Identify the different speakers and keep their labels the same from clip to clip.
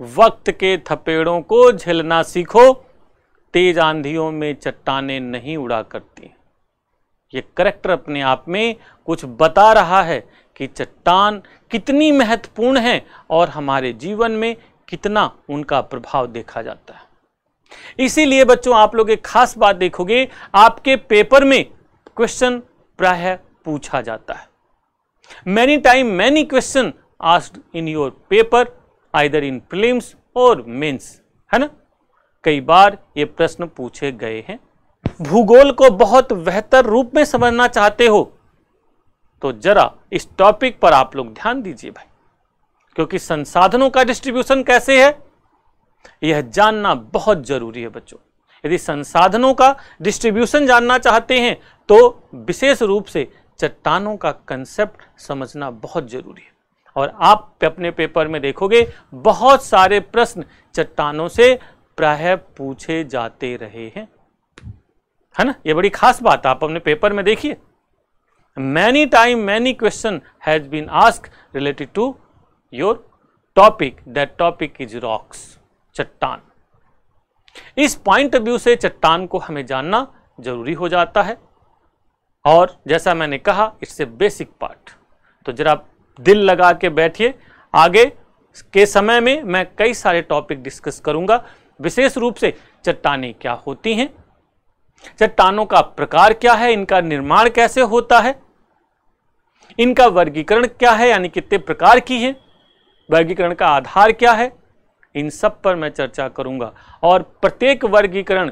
Speaker 1: वक्त के थपेड़ों को झेलना सीखो तेज आंधियों में चट्टाने नहीं उड़ा करती ये करेक्टर अपने आप में कुछ बता रहा है कि चट्टान कितनी महत्वपूर्ण है और हमारे जीवन में कितना उनका प्रभाव देखा जाता है इसीलिए बच्चों आप लोग एक खास बात देखोगे आपके पेपर में क्वेश्चन प्राय पूछा जाता है many time many question asked in your paper either in prelims और मेंस है ना कई बार ये प्रश्न पूछे गए हैं भूगोल को बहुत बेहतर रूप में समझना चाहते हो तो जरा इस टॉपिक पर आप लोग ध्यान दीजिए भाई क्योंकि संसाधनों का डिस्ट्रीब्यूशन कैसे है यह जानना बहुत जरूरी है बच्चों यदि संसाधनों का डिस्ट्रीब्यूशन जानना चाहते हैं तो विशेष रूप से चट्टानों का कंसेप्ट समझना बहुत जरूरी है और आप अपने पेपर में देखोगे बहुत सारे प्रश्न चट्टानों से प्राय पूछे जाते रहे हैं है ना ये बड़ी खास बात आप अपने पेपर में देखिए many time many question has been ask related to your topic that topic is rocks चट्टान इस पॉइंट ऑफ व्यू से चट्टान को हमें जानना जरूरी हो जाता है और जैसा मैंने कहा इट्स ए बेसिक पार्ट तो जरा दिल लगा के बैठिए आगे के समय में मैं कई सारे टॉपिक डिस्कस करूंगा विशेष रूप से चट्टाने क्या होती हैं चट्टानों का प्रकार क्या है इनका निर्माण कैसे होता है इनका वर्गीकरण क्या है यानी कितने प्रकार की है वर्गीकरण का आधार क्या है इन सब पर मैं चर्चा करूंगा और प्रत्येक वर्गीकरण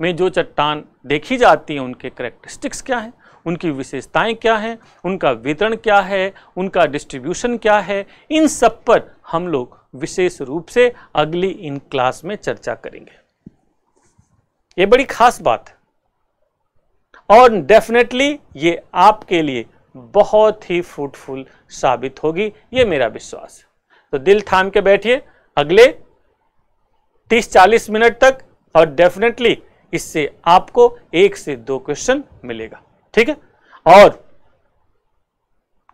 Speaker 1: में जो चट्टान देखी जाती है उनके करेक्टरिस्टिक्स क्या हैं उनकी विशेषताएं क्या हैं उनका वितरण क्या है उनका डिस्ट्रीब्यूशन क्या है इन सब पर हम लोग विशेष रूप से अगली इन क्लास में चर्चा करेंगे ये बड़ी खास बात है और डेफिनेटली ये आपके लिए बहुत ही फ्रूटफुल साबित होगी ये मेरा विश्वास है तो दिल थाम के बैठिए अगले 30-40 मिनट तक और डेफिनेटली इससे आपको एक से दो क्वेश्चन मिलेगा ठीक है और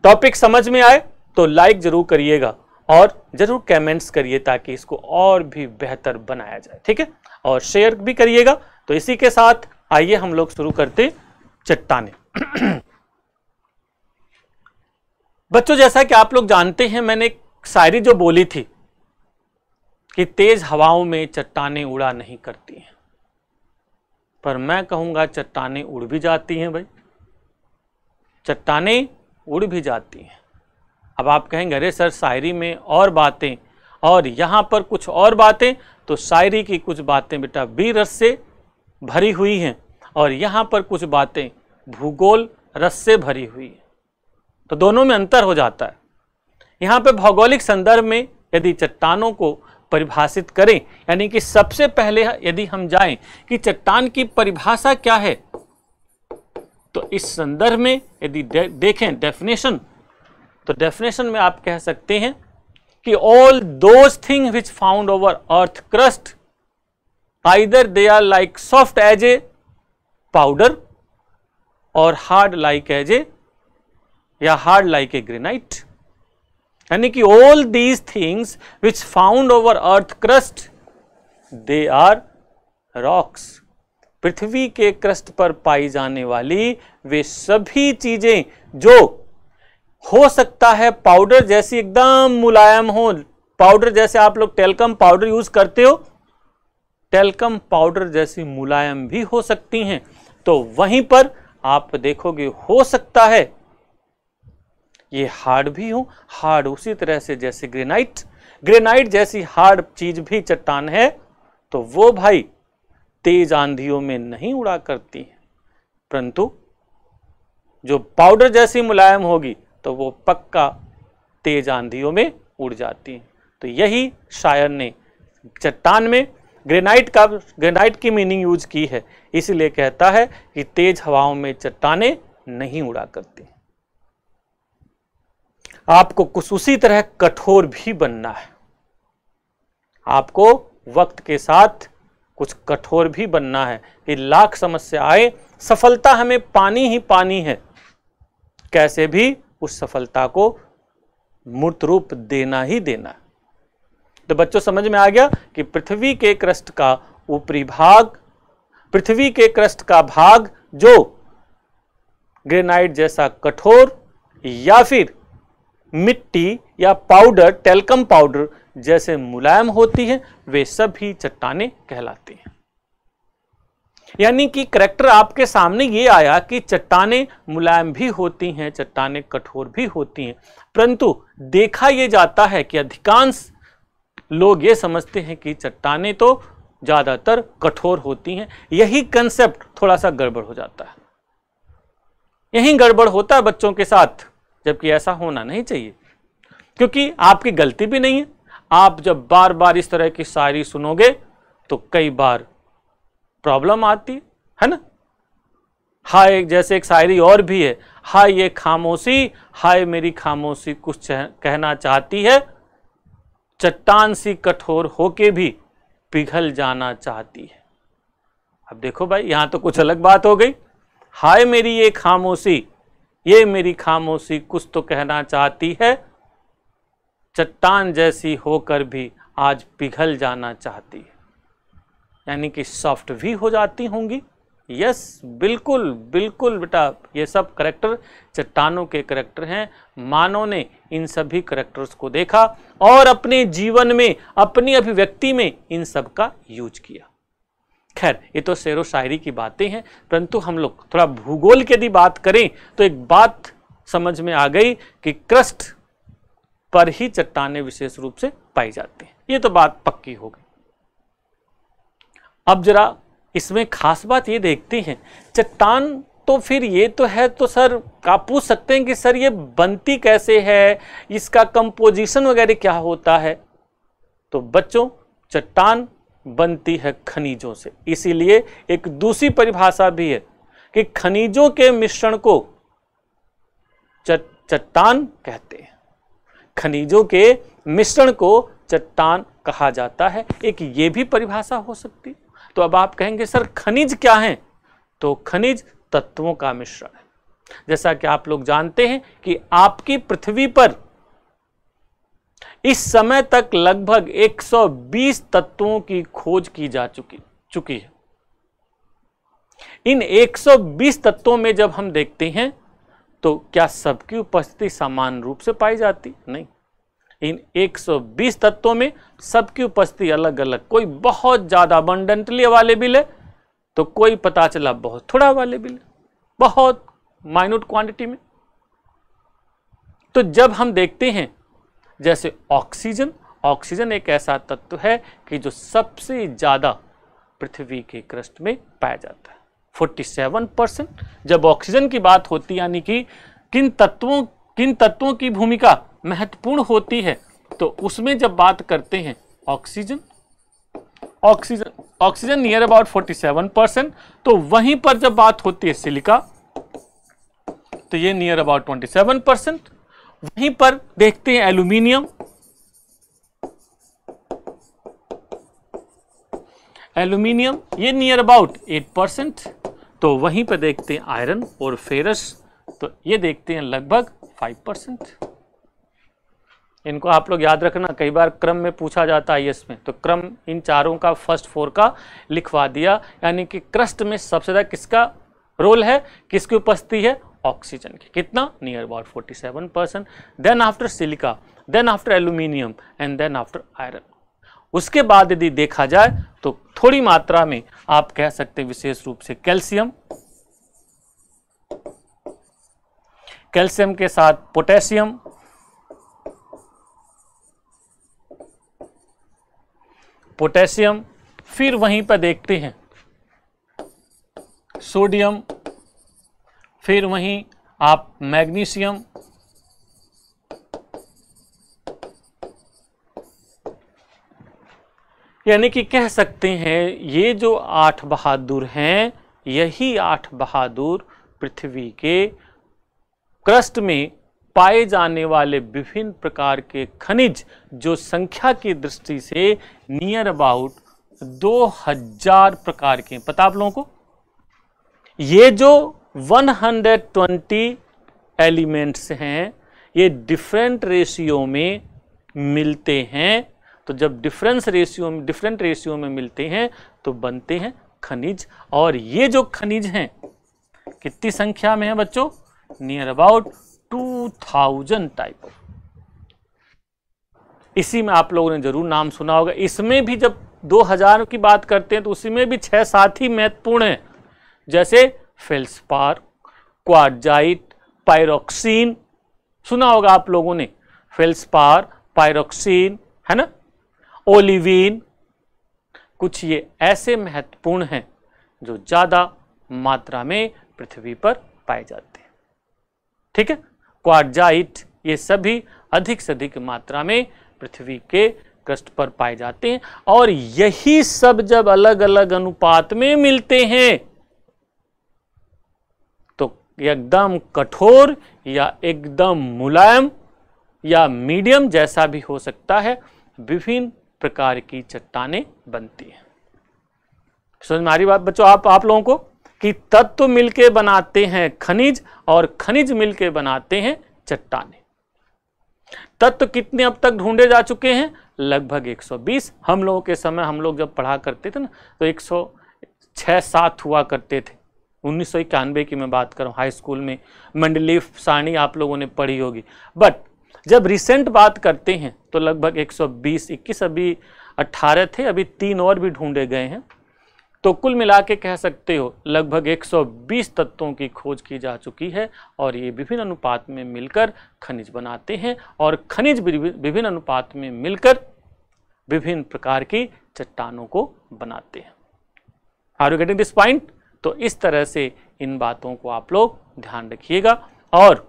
Speaker 1: टॉपिक समझ में आए तो लाइक जरूर करिएगा और जरूर कमेंट्स करिए ताकि इसको और भी बेहतर बनाया जाए ठीक है और शेयर भी करिएगा तो इसी के साथ आइए हम लोग शुरू करते चट्टाने बच्चों जैसा कि आप लोग जानते हैं मैंने एक शायरी जो बोली थी कि तेज हवाओं में चट्टाने उड़ा नहीं करती हैं पर मैं कहूंगा चट्टाने उड़ भी जाती हैं भाई चट्टाने उड़ भी जाती हैं अब आप कहेंगे अरे सर शायरी में और बातें और यहाँ पर कुछ और बातें तो शायरी की कुछ बातें बेटा बी रस से भरी हुई हैं और यहाँ पर कुछ बातें भूगोल रस से भरी हुई हैं तो दोनों में अंतर हो जाता है यहाँ पर भौगोलिक संदर्भ में यदि चट्टानों को परिभाषित करें यानी कि सबसे पहले यदि हम जाएं कि चट्टान की परिभाषा क्या है तो इस संदर्भ में यदि दे, देखें डेफिनेशन तो डेफिनेशन में आप कह सकते हैं कि all those thing which found over earth crust either they are like soft as a powder और हार्ड लाइक एज ए या हार्ड लाइक ए ग्रेनाइट यानी कि all these things which found over earth crust they are rocks पृथ्वी के crust पर पाई जाने वाली वे सभी चीजें जो हो सकता है पाउडर जैसी एकदम मुलायम हो पाउडर जैसे आप लोग टेलकम पाउडर यूज करते हो टेलकम पाउडर जैसी मुलायम भी हो सकती हैं तो वहीं पर आप देखोगे हो सकता है ये हार्ड भी हो हार्ड उसी तरह से जैसे ग्रेनाइट ग्रेनाइट जैसी हार्ड चीज भी चट्टान है तो वो भाई तेज आंधियों में नहीं उड़ा करती है परंतु जो पाउडर जैसी मुलायम होगी तो वो पक्का तेज आंधियों में उड़ जाती है तो यही शायर ने चट्टान में ग्रेनाइट का ग्रेनाइट की मीनिंग यूज की है इसलिए कहता है कि तेज हवाओं में चट्टाने नहीं उड़ा करती आपको कुछ उसी तरह कठोर भी बनना है आपको वक्त के साथ कुछ कठोर भी बनना है कि लाख समस्या आए सफलता हमें पानी ही पानी है कैसे भी उस सफलता को मूर्त रूप देना ही देना है तो बच्चों समझ में आ गया कि पृथ्वी के क्रस्ट का ऊपरी भाग पृथ्वी के क्रस्ट का भाग जो ग्रेनाइट जैसा कठोर या फिर मिट्टी या पाउडर टेलकम पाउडर जैसे मुलायम होती है वे सभी चट्टाने कहलाती हैं यानी कि करेक्टर आपके सामने ये आया कि चट्टाने मुलायम भी होती हैं चट्टाने कठोर भी होती हैं परंतु देखा यह जाता है कि अधिकांश लोग ये समझते हैं कि चट्टाने तो ज़्यादातर कठोर होती हैं यही कंसेप्ट थोड़ा सा गड़बड़ हो जाता है यही गड़बड़ होता है बच्चों के साथ जबकि ऐसा होना नहीं चाहिए क्योंकि आपकी गलती भी नहीं है आप जब बार बार इस तरह की शायरी सुनोगे तो कई बार प्रॉब्लम आती है ना हाय जैसे एक शायरी और भी है हाय ये खामोशी हाय मेरी खामोशी कुछ कहना चाहती है चट्टान सी कठोर होके भी पिघल जाना चाहती है अब देखो भाई यहाँ तो कुछ अलग बात हो गई हाय मेरी ये खामोशी ये मेरी खामोशी कुछ तो कहना चाहती है चट्टान जैसी होकर भी आज पिघल जाना चाहती है यानी कि सॉफ्ट भी हो जाती होंगी यस बिल्कुल बिल्कुल बेटा ये सब करेक्टर चट्टानों के करेक्टर हैं मानव ने इन सभी करैक्टर्स को देखा और अपने जीवन में अपनी अभिव्यक्ति में इन सब का यूज किया खैर ये तो शेर शायरी की बातें हैं परंतु हम लोग थोड़ा भूगोल की यदि बात करें तो एक बात समझ में आ गई कि क्रस्ट पर ही चट्टाने विशेष रूप से पाई जाती हैं ये तो बात पक्की हो गई अब जरा इसमें खास बात ये देखते हैं चट्टान तो फिर ये तो है तो सर आप पूछ सकते हैं कि सर ये बनती कैसे है इसका कंपोजिशन वगैरह क्या होता है तो बच्चों चट्टान बनती है खनिजों से इसीलिए एक दूसरी परिभाषा भी है कि खनिजों के मिश्रण को चट्टान कहते हैं खनिजों के मिश्रण को चट्टान कहा जाता है एक ये भी परिभाषा हो सकती तो अब आप कहेंगे सर खनिज क्या है तो खनिज तत्वों का मिश्रण है जैसा कि आप लोग जानते हैं कि आपकी पृथ्वी पर इस समय तक लगभग 120 तत्वों की खोज की जा चुकी चुकी है इन 120 तत्वों में जब हम देखते हैं तो क्या सबकी उपस्थिति समान रूप से पाई जाती नहीं इन 120 तत्वों में सबकी उपस्थिति अलग अलग कोई बहुत ज़्यादा अबंडेंटली भी है तो कोई पता चला बहुत थोड़ा भी है बहुत माइन्यूट क्वांटिटी में तो जब हम देखते हैं जैसे ऑक्सीजन ऑक्सीजन एक ऐसा तत्व है कि जो सबसे ज़्यादा पृथ्वी के क्रस्ट में पाया जाता है 47 परसेंट जब ऑक्सीजन की बात होती है यानी कि किन तत्वों किन तत्वों की भूमिका महत्वपूर्ण होती है तो उसमें जब बात करते हैं oxygen oxygen oxygen near about 47 percent तो वहीं पर जब बात होती है सिलिका तो ये नियर अबाउट 27 परसेंट वहीं पर देखते हैं एल्यूमिनियम एल्यूमिनियम ये नियर अबाउट 8 परसेंट तो वहीं पर देखते हैं आयरन और फेरस तो ये देखते हैं लगभग फाइव परसेंट इनको आप लोग याद रखना कई बार क्रम में पूछा जाता है में तो क्रम इन चारों का फर्स्ट फोर का लिखवा दिया यानी कि क्रस्ट में सबसे ज़्यादा किसका रोल है किसकी उपस्थिति है ऑक्सीजन की कितना near about 47 percent then after silica then after aluminium and then after iron उसके बाद यदि देखा जाए तो थोड़ी मात्रा में आप कह सकते विशेष रूप से कैल्शियम कैल्शियम के साथ पोटेशियम पोटेशियम फिर वहीं पर देखते हैं सोडियम फिर वहीं आप मैग्नीशियम यानी कि कह सकते हैं ये जो आठ बहादुर हैं यही आठ बहादुर पृथ्वी के क्रस्ट में पाए जाने वाले विभिन्न प्रकार के खनिज जो संख्या की दृष्टि से नियर अबाउट दो हजार प्रकार के पता आप लोगों को ये जो 120 एलिमेंट्स हैं ये डिफरेंट रेशियो में मिलते हैं तो जब डिफरेंस रेशियो में डिफरेंट रेशियो में मिलते हैं तो बनते हैं खनिज और ये जो खनिज हैं कितनी संख्या में है बच्चों near about two thousand type of इसी में आप लोगों ने जरूर नाम सुना होगा इसमें भी जब 2000 की बात करते हैं तो उसी में भी छह सात ही महत्वपूर्ण है जैसे फेल्सपार क्वारजाइट पायरोक्सीन सुना होगा आप लोगों ने फेल्सपार पायरोक्सीन है ना ओलिवीन कुछ ये ऐसे महत्वपूर्ण हैं जो ज़्यादा मात्रा में पृथ्वी पर पाए जाते हैं ठीक है क्वारजाइट ये सभी अधिक से अधिक मात्रा में पृथ्वी के कष्ट पर पाए जाते हैं और यही सब जब अलग अलग अनुपात में मिलते हैं तो एकदम कठोर या एकदम मुलायम या मीडियम जैसा भी हो सकता है विभिन्न प्रकार की चट्टाने बनती हैं समझ में आ रही बात बच्चों आप आप लोगों को कि तत्व मिलके बनाते हैं खनिज और खनिज मिलके बनाते हैं चट्टाने तत्व कितने अब तक ढूंढे जा चुके हैं लगभग 120 हम लोगों के समय हम लोग जब पढ़ा करते थे ना तो 106 सात हुआ करते थे उन्नीस की मैं बात करूं हाई स्कूल में मंडलीफ सारणी आप लोगों ने पढ़ी होगी बट जब रिसेंट बात करते हैं तो लगभग 120 21 अभी 18 थे अभी तीन और भी ढूंढे गए हैं तो कुल मिला के कह सकते हो लगभग 120 तत्वों की खोज की जा चुकी है और ये विभिन्न अनुपात में मिलकर खनिज बनाते हैं और खनिज विभिन्न अनुपात में मिलकर विभिन्न प्रकार की चट्टानों को बनाते हैं are you getting this point तो इस तरह से इन बातों को आप लोग ध्यान रखिएगा और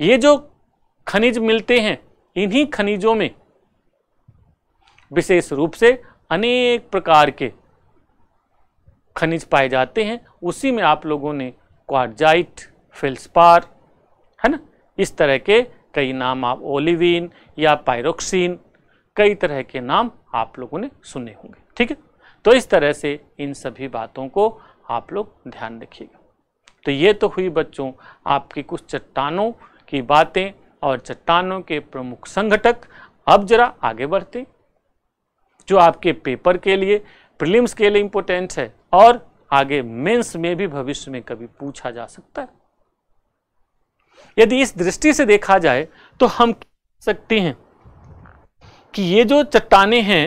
Speaker 1: ये जो खनिज मिलते हैं इन्हीं खनिजों में विशेष रूप से अनेक प्रकार के खनिज पाए जाते हैं उसी में आप लोगों ने क्वारजाइट फिल्सपार है ना इस तरह के कई नाम आप ओलिविन या पायरोक्सिन कई तरह के नाम आप लोगों ने सुने होंगे ठीक है तो इस तरह से इन सभी बातों को आप लोग ध्यान रखिएगा तो ये तो हुई बच्चों आपकी कुछ चट्टानों की बातें और चट्टानों के प्रमुख संघटक अब जरा आगे बढ़ते जो आपके पेपर के लिए प्रीलिम्स के लिए इंपोर्टेंट है और आगे मेंस में भी भविष्य में कभी पूछा जा सकता है यदि इस दृष्टि से देखा जाए तो हम सकते हैं कि ये जो चट्टाने हैं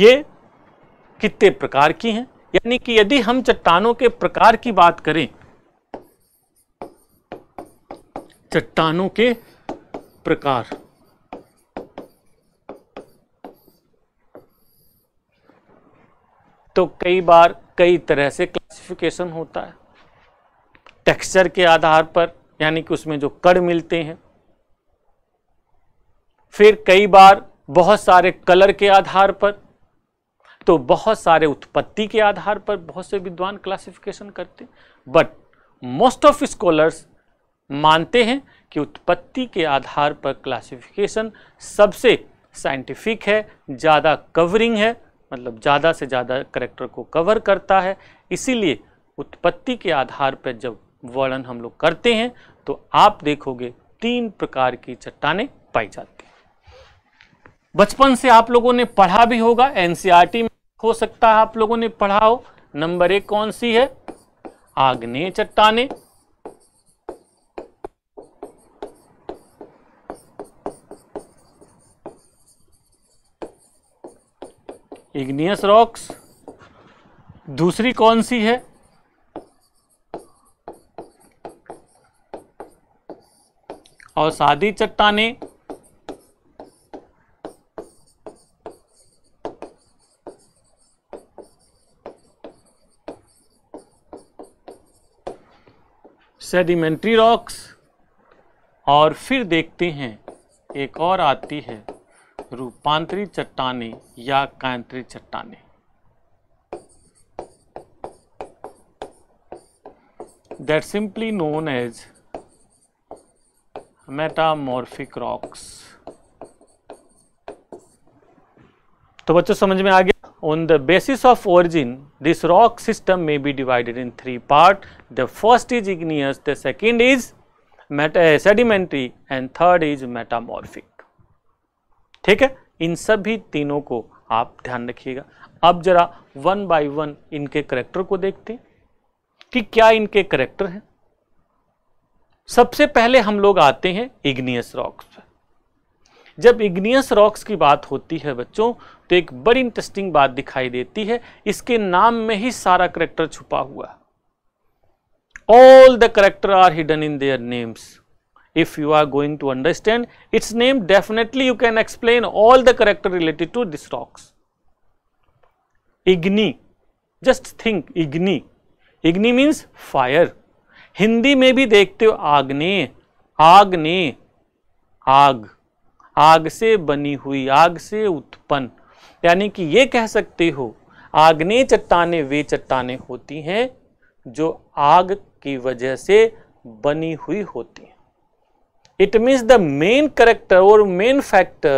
Speaker 1: ये कितने प्रकार की हैं यानी कि यदि हम चट्टानों के प्रकार की बात करें चट्टानों के प्रकार तो कई बार कई तरह से क्लासिफिकेशन होता है टेक्सचर के आधार पर यानी कि उसमें जो कड़ मिलते हैं फिर कई बार बहुत सारे कलर के आधार पर तो बहुत सारे उत्पत्ति के आधार पर बहुत से विद्वान क्लासिफिकेशन करते हैं बट मोस्ट ऑफ स्कॉलर्स मानते हैं कि उत्पत्ति के आधार पर क्लासिफिकेशन सबसे साइंटिफिक है ज़्यादा कवरिंग है मतलब ज़्यादा से ज़्यादा करेक्टर को कवर करता है इसीलिए उत्पत्ति के आधार पर जब वर्णन हम लोग करते हैं तो आप देखोगे तीन प्रकार की चट्टाने पाई जाती हैं बचपन से आप लोगों ने पढ़ा भी होगा एनसीईआरटी e में हो सकता है आप लोगों ने पढ़ा हो नंबर एक कौन सी है आग्नेय चट्टाने इग्नियस रॉक्स दूसरी कौन सी है और सादी चट्टाने सेडिमेंट्री रॉक्स और फिर देखते हैं एक और आती है रूपांतरित चट्टाने या कायंत्रित चट्टाने that simply known as metamorphic rocks तो बच्चों समझ में आ गया on the basis of origin this rock system में be divided in three part the first is igneous the second is meta sedimentary and third is metamorphic ठीक है इन सभी तीनों को आप ध्यान रखिएगा अब जरा वन बाय वन इनके करेक्टर को देखते कि क्या इनके करेक्टर हैं सबसे पहले हम लोग आते हैं इग्नियस रॉक्स जब इग्नियस रॉक्स की बात होती है बच्चों तो एक बड़ी इंटरेस्टिंग बात दिखाई देती है इसके नाम में ही सारा करेक्टर छुपा हुआ all the character are hidden in their names if you are going to understand its name definitely you can explain all the character related to this rocks. Igni, just think Igni, Igni means fire. hindi mein bhi dekhte ho आग्ने आग्ने aag aag se bani hui aag se उत्पन्न yani ki ye keh sakte ho आग्नेय chattane ve chattane hoti hain jo aag ki wajah se bani hui hoti hain it means the main character or main factor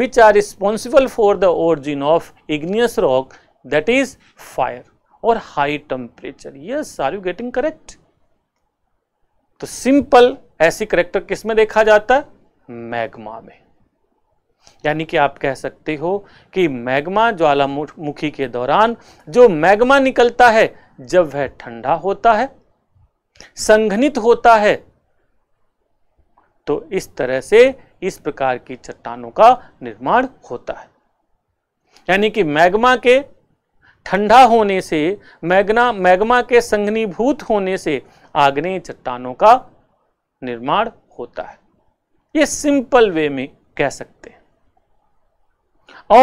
Speaker 1: which are responsible for the origin of igneous rock that is fire or high temperature. Yes, are you getting correct? तो simple ऐसी character किस में देखा जाता है magma में यानी कि आप कह सकते हो कि मैग्मा ज्वालामुखी के दौरान जो मैग्मा निकलता है जब वह ठंडा होता है संघनित होता है तो इस तरह से इस प्रकार की चट्टानों का निर्माण होता है यानी कि मैग्मा के ठंडा होने से मैग्ना मैग्मा के संघनीभूत होने से आग्नेय चट्टानों का निर्माण होता है ये सिंपल वे में कह सकते हैं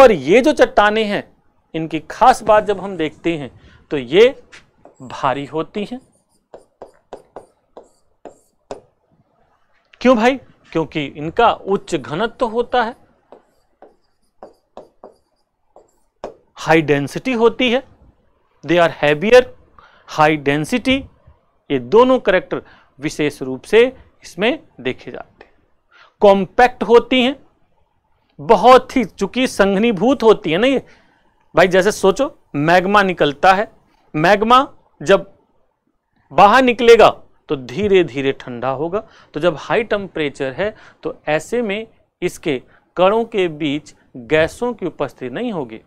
Speaker 1: और ये जो चट्टाने हैं इनकी खास बात जब हम देखते हैं तो ये भारी होती हैं क्यों भाई क्योंकि इनका उच्च घनत्व होता है हाई डेंसिटी होती है they are heavier high density ये दोनों करेक्टर विशेष रूप से इसमें देखे जाते हैं कॉम्पैक्ट होती हैं बहुत ही चूंकि संघनीभूत होती है ना ये भाई जैसे सोचो मैग्मा निकलता है मैग्मा जब बाहर निकलेगा तो धीरे धीरे ठंडा होगा तो जब हाई टेम्परेचर है तो ऐसे में इसके कणों के बीच गैसों की उपस्थिति नहीं होगी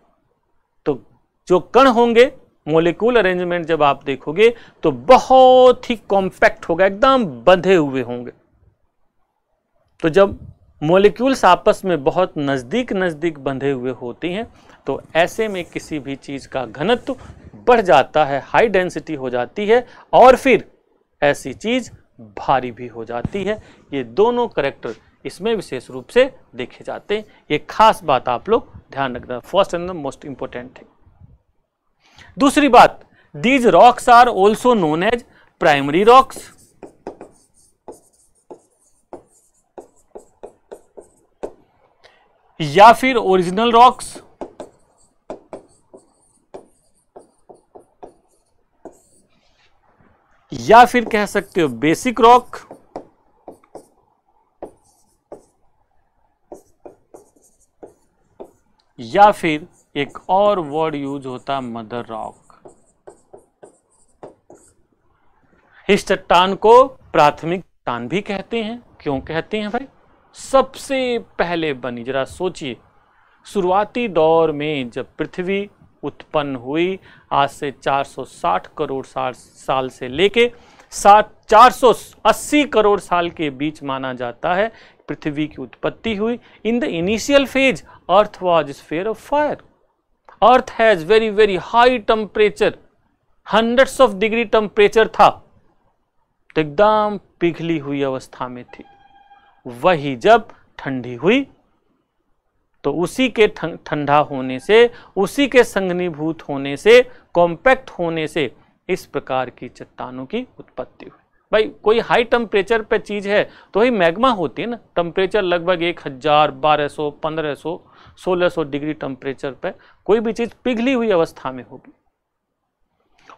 Speaker 1: तो जो कण होंगे मोलिकूल अरेंजमेंट जब आप देखोगे तो बहुत ही कॉम्पैक्ट होगा एकदम बंधे हुए होंगे तो जब मोलिक्यूल्स आपस में बहुत नज़दीक नज़दीक बंधे हुए होती हैं तो ऐसे में किसी भी चीज़ का घनत्व बढ़ जाता है हाई डेंसिटी हो जाती है और फिर ऐसी चीज भारी भी हो जाती है ये दोनों करेक्टर इसमें विशेष रूप से देखे जाते हैं ये खास बात आप लोग ध्यान रखना first and the most important thing दूसरी बात these rocks are also known as primary rocks या फिर ओरिजिनल रॉक्स या फिर कह सकते हो बेसिक रॉक या फिर एक और वर्ड यूज होता है मदर रॉक इस चट्टान को प्राथमिक चट्टान भी कहते हैं क्यों कहते हैं भाई सबसे पहले बनी जरा सोचिए शुरुआती दौर में जब पृथ्वी उत्पन्न हुई आज से 460 करोड़ साल साल से लेके सात 480 करोड़ साल के बीच माना जाता है पृथ्वी की उत्पत्ति हुई in the initial phase earth was fair of fire earth has very very high temperature hundreds of degree temperature था तो एकदम पिघली हुई अवस्था में थी वही जब ठंडी हुई तो उसी के ठंडा होने से उसी के संघनीभूत होने से कॉम्पैक्ट होने से इस प्रकार की चट्टानों की उत्पत्ति हुई भाई कोई हाई टेम्परेचर पे चीज़ है तो वही मैग्मा होती है ना टेम्परेचर लगभग एक हज़ार बारह सौ पंद्रह सो सोलह सौ डिग्री टेम्परेचर पे कोई भी चीज़ पिघली हुई अवस्था में होगी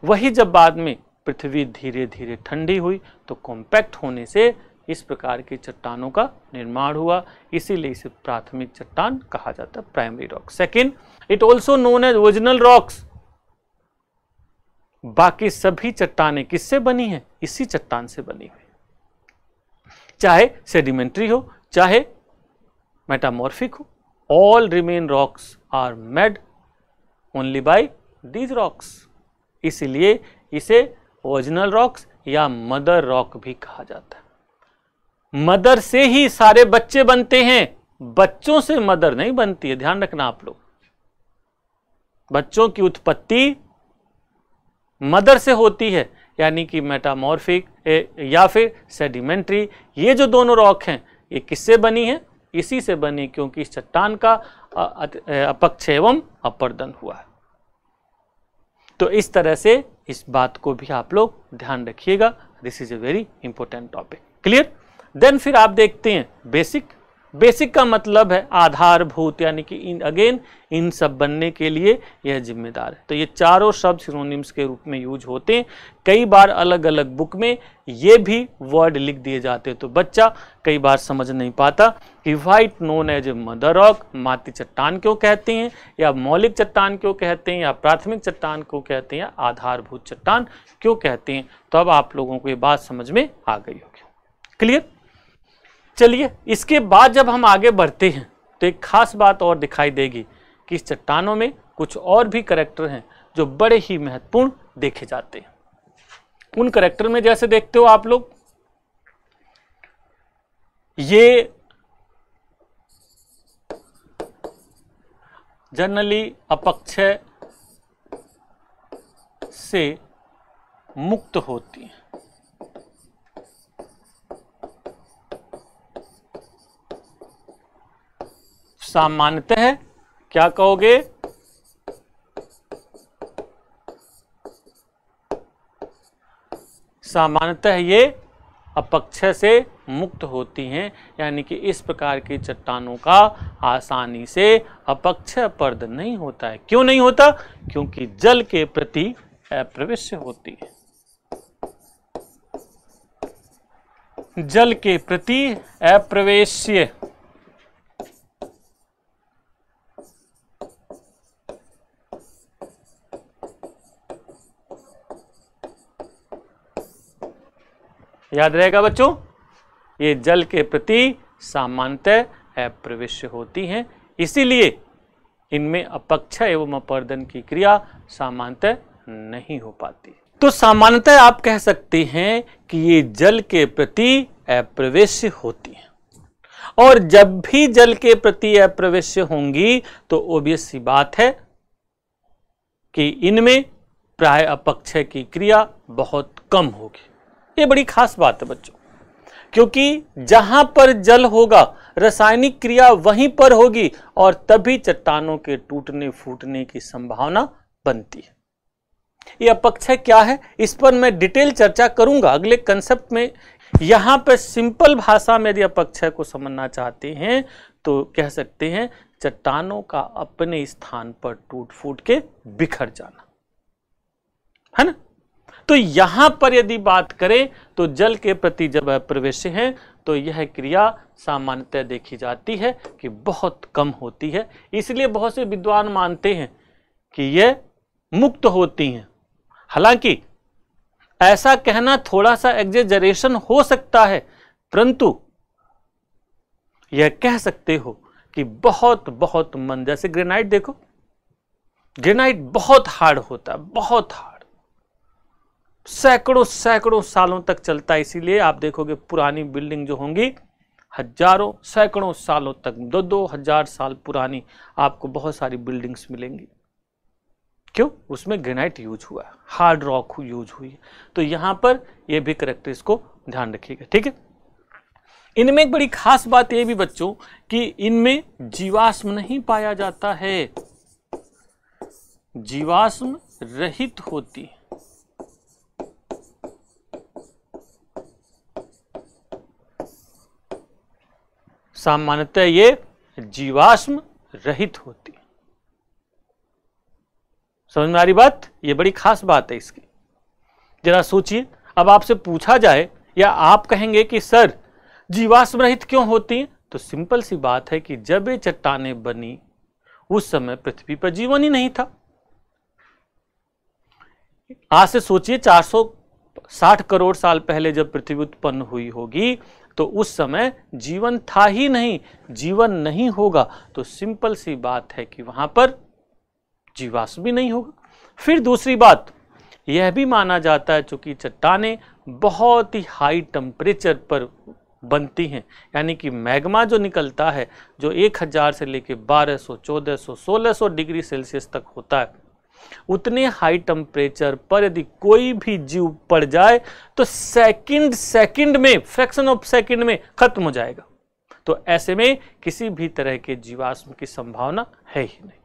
Speaker 1: वही जब बाद में पृथ्वी धीरे धीरे ठंडी हुई तो कॉम्पैक्ट होने से इस प्रकार की चट्टानों का निर्माण हुआ इसीलिए इसे प्राथमिक चट्टान कहा जाता है primary rock second it also known as original rocks बाकी सभी चट्टाने किससे बनी है इसी चट्टान से बनी हुई चाहे सेडिमेंट्री हो चाहे मेटामॉर्फिक हो all remain rocks are made only by these rocks इसलिए इसे ओरिजिनल रॉक्स या मदर रॉक भी कहा जाता है मदर से ही सारे बच्चे बनते हैं बच्चों से मदर नहीं बनती है ध्यान रखना आप लोग बच्चों की उत्पत्ति मदर से होती है यानी कि मेटामॉर्फिक या फिर सेडिमेंट्री ये जो दोनों रॉक हैं ये किससे बनी है इसी से बनी क्योंकि इस चट्टान का अपक्ष एवं अपर्दन हुआ है तो इस तरह से इस बात को भी आप लोग ध्यान रखिएगा this is a very important topic clear then फिर आप देखते हैं बेसिक बेसिक का मतलब है आधारभूत यानी कि इन अगेन इन सब बनने के लिए यह जिम्मेदार है तो ये चारों शब्द सिनोनिम्स के रूप में यूज होते हैं कई बार अलग अलग बुक में ये भी वर्ड लिख दिए जाते हैं तो बच्चा कई बार समझ नहीं पाता कि why it known as a mother rock माति चट्टान क्यों कहते हैं या मौलिक चट्टान क्यों कहते हैं या प्राथमिक चट्टान क्यों कहते हैं या आधारभूत चट्टान क्यों कहते हैं तो अब आप लोगों को ये बात समझ में आ गई होगी क्लियर चलिए इसके बाद जब हम आगे बढ़ते हैं तो एक खास बात और दिखाई देगी कि इस चट्टानों में कुछ और भी करेक्टर हैं जो बड़े ही महत्वपूर्ण देखे जाते हैं उन करेक्टर में जैसे देखते हो आप लोग ये जनरली अपक्षय से मुक्त होती हैं सामान्यतः क्या कहोगे सामान्यतः ये अपक्षय से मुक्त होती हैं यानी कि इस प्रकार की चट्टानों का आसानी से अपक्षय पर्द नहीं होता है क्यों नहीं होता क्योंकि जल के प्रति अप्रवेश होती है जल के प्रति अप्रवेश्य याद रहेगा बच्चों ये जल के प्रति सामान्यतः अप्रविश्य होती हैं इसीलिए इनमें अपक्ष एवं अपर्दन की क्रिया सामान्यतः नहीं हो पाती तो सामान्यतः आप कह सकते हैं कि ये जल के प्रति अप्रवेश होती हैं और जब भी जल के प्रति अप्रवेश होंगी तो ओबियस बात है कि इनमें प्राय अपक्षय की क्रिया बहुत कम होगी ये बड़ी खास बात है बच्चों क्योंकि जहां पर जल होगा रासायनिक क्रिया वहीं पर होगी और तभी चट्टानों के टूटने फूटने की संभावना बनती है ये अपक्षय क्या है इस पर मैं डिटेल चर्चा करूंगा अगले कंसेप्ट में यहां पर सिंपल भाषा में यदि अपक्षय को समझना चाहते हैं तो कह सकते हैं चट्टानों का अपने स्थान पर टूट फूट के बिखर जाना है ना तो यहां पर यदि बात करें तो जल के प्रति जब प्रवेश है तो यह क्रिया सामान्यतः देखी जाती है कि बहुत कम होती है इसलिए बहुत से विद्वान मानते हैं कि यह मुक्त होती हैं हालांकि ऐसा कहना थोड़ा सा एग्जेजरेशन हो सकता है परंतु यह कह सकते हो कि बहुत बहुत मंद जैसे ग्रेनाइट देखो ग्रेनाइट बहुत हार्ड होता है बहुत हार्ड सैकड़ों सैकड़ों सालों तक चलता है इसीलिए आप देखोगे पुरानी बिल्डिंग जो होंगी हजारों सैकड़ों सालों तक दो दो हजार साल पुरानी आपको बहुत सारी बिल्डिंग्स मिलेंगी क्यों उसमें ग्रेनाइट यूज हुआ है हार्ड रॉक यूज हुई है तो यहां पर यह भी करेक्टर इसको ध्यान रखिएगा ठीक है इनमें एक बड़ी खास बात यह भी बच्चों कि इनमें जीवाश्म नहीं पाया जाता है जीवाश्म रहित होती है सामान्यतः ये जीवाश्म रहित होती है समझ में आ रही बात ये बड़ी खास बात है इसकी जरा सोचिए अब आपसे पूछा जाए या आप कहेंगे कि सर जीवाश्म रहित क्यों होती है तो सिंपल सी बात है कि जब ये चट्टाने बनी उस समय पृथ्वी पर जीवन ही नहीं था आज से सोचिए 460 करोड़ साल पहले जब पृथ्वी उत्पन्न हुई होगी तो उस समय जीवन था ही नहीं जीवन नहीं होगा तो सिंपल सी बात है कि वहाँ पर जीवाश्म भी नहीं होगा फिर दूसरी बात यह भी माना जाता है चूंकि चट्टाने बहुत ही हाई टेम्परेचर पर बनती हैं यानी कि मैग्मा जो निकलता है जो 1000 से लेकर 1200, 1400, 1600 डिग्री सेल्सियस तक होता है उतने हाई टेम्परेचर पर यदि कोई भी जीव पड़ जाए तो सेकंड सेकंड में फ्रैक्शन ऑफ सेकंड में खत्म हो जाएगा तो ऐसे में किसी भी तरह के जीवाश्म की संभावना है ही नहीं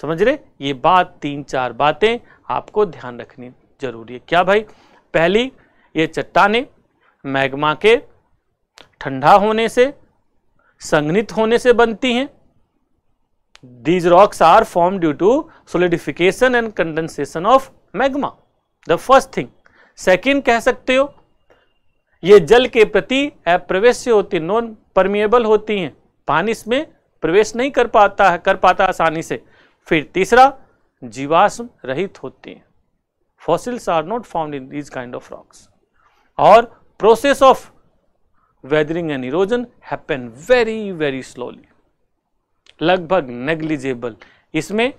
Speaker 1: समझ रहे ये बात तीन चार बातें आपको ध्यान रखनी जरूरी है क्या भाई पहली ये चट्टाने मैग्मा के ठंडा होने से संघनित होने से बनती हैं These rocks are formed due to solidification and condensation of magma. The first thing. Second कह सकते हो ये जल के प्रति अप्रवेश्य होती नॉन परमिएबल होती हैं पानी इसमें प्रवेश नहीं कर पाता है कर पाता आसानी से फिर तीसरा जीवाश्म रहित होती हैं fossils are not found in these kind of rocks और process of weathering and erosion happen very very slowly लगभग नेग्लिजेबल इसमें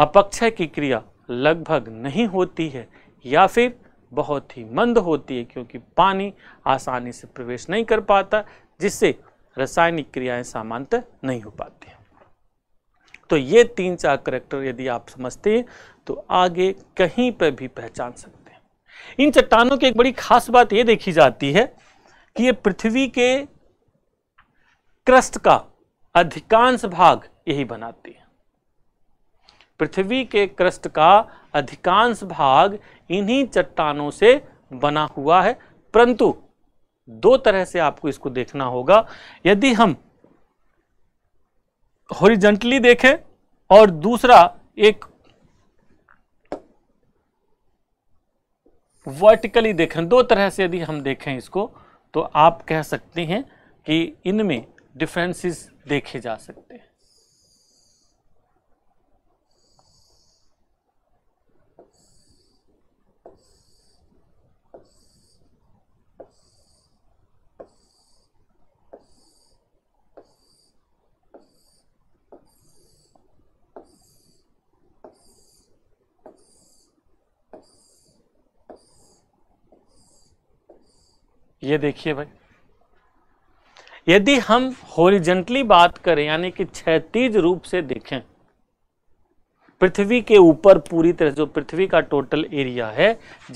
Speaker 1: अपक्षय की क्रिया लगभग नहीं होती है या फिर बहुत ही मंद होती है क्योंकि पानी आसानी से प्रवेश नहीं कर पाता जिससे रासायनिक क्रियाएं सामान्य नहीं हो पाती हैं तो ये तीन चार करेक्टर यदि आप समझते हैं तो आगे कहीं पर भी पहचान सकते हैं इन चट्टानों की एक बड़ी खास बात ये देखी जाती है कि ये पृथ्वी के क्रस्ट का अधिकांश भाग यही बनाती है पृथ्वी के क्रस्ट का अधिकांश भाग इन्हीं चट्टानों से बना हुआ है परंतु दो तरह से आपको इसको देखना होगा यदि हम हॉरिजेंटली देखें और दूसरा एक वर्टिकली देखें दो तरह से यदि हम देखें इसको तो आप कह सकते हैं कि इनमें डिफरेंसेस देखे जा सकते हैं ये देखिए भाई यदि हम होरिजेंटली बात करें यानी कि क्षतिज रूप से देखें पृथ्वी के ऊपर पूरी तरह जो पृथ्वी का टोटल एरिया है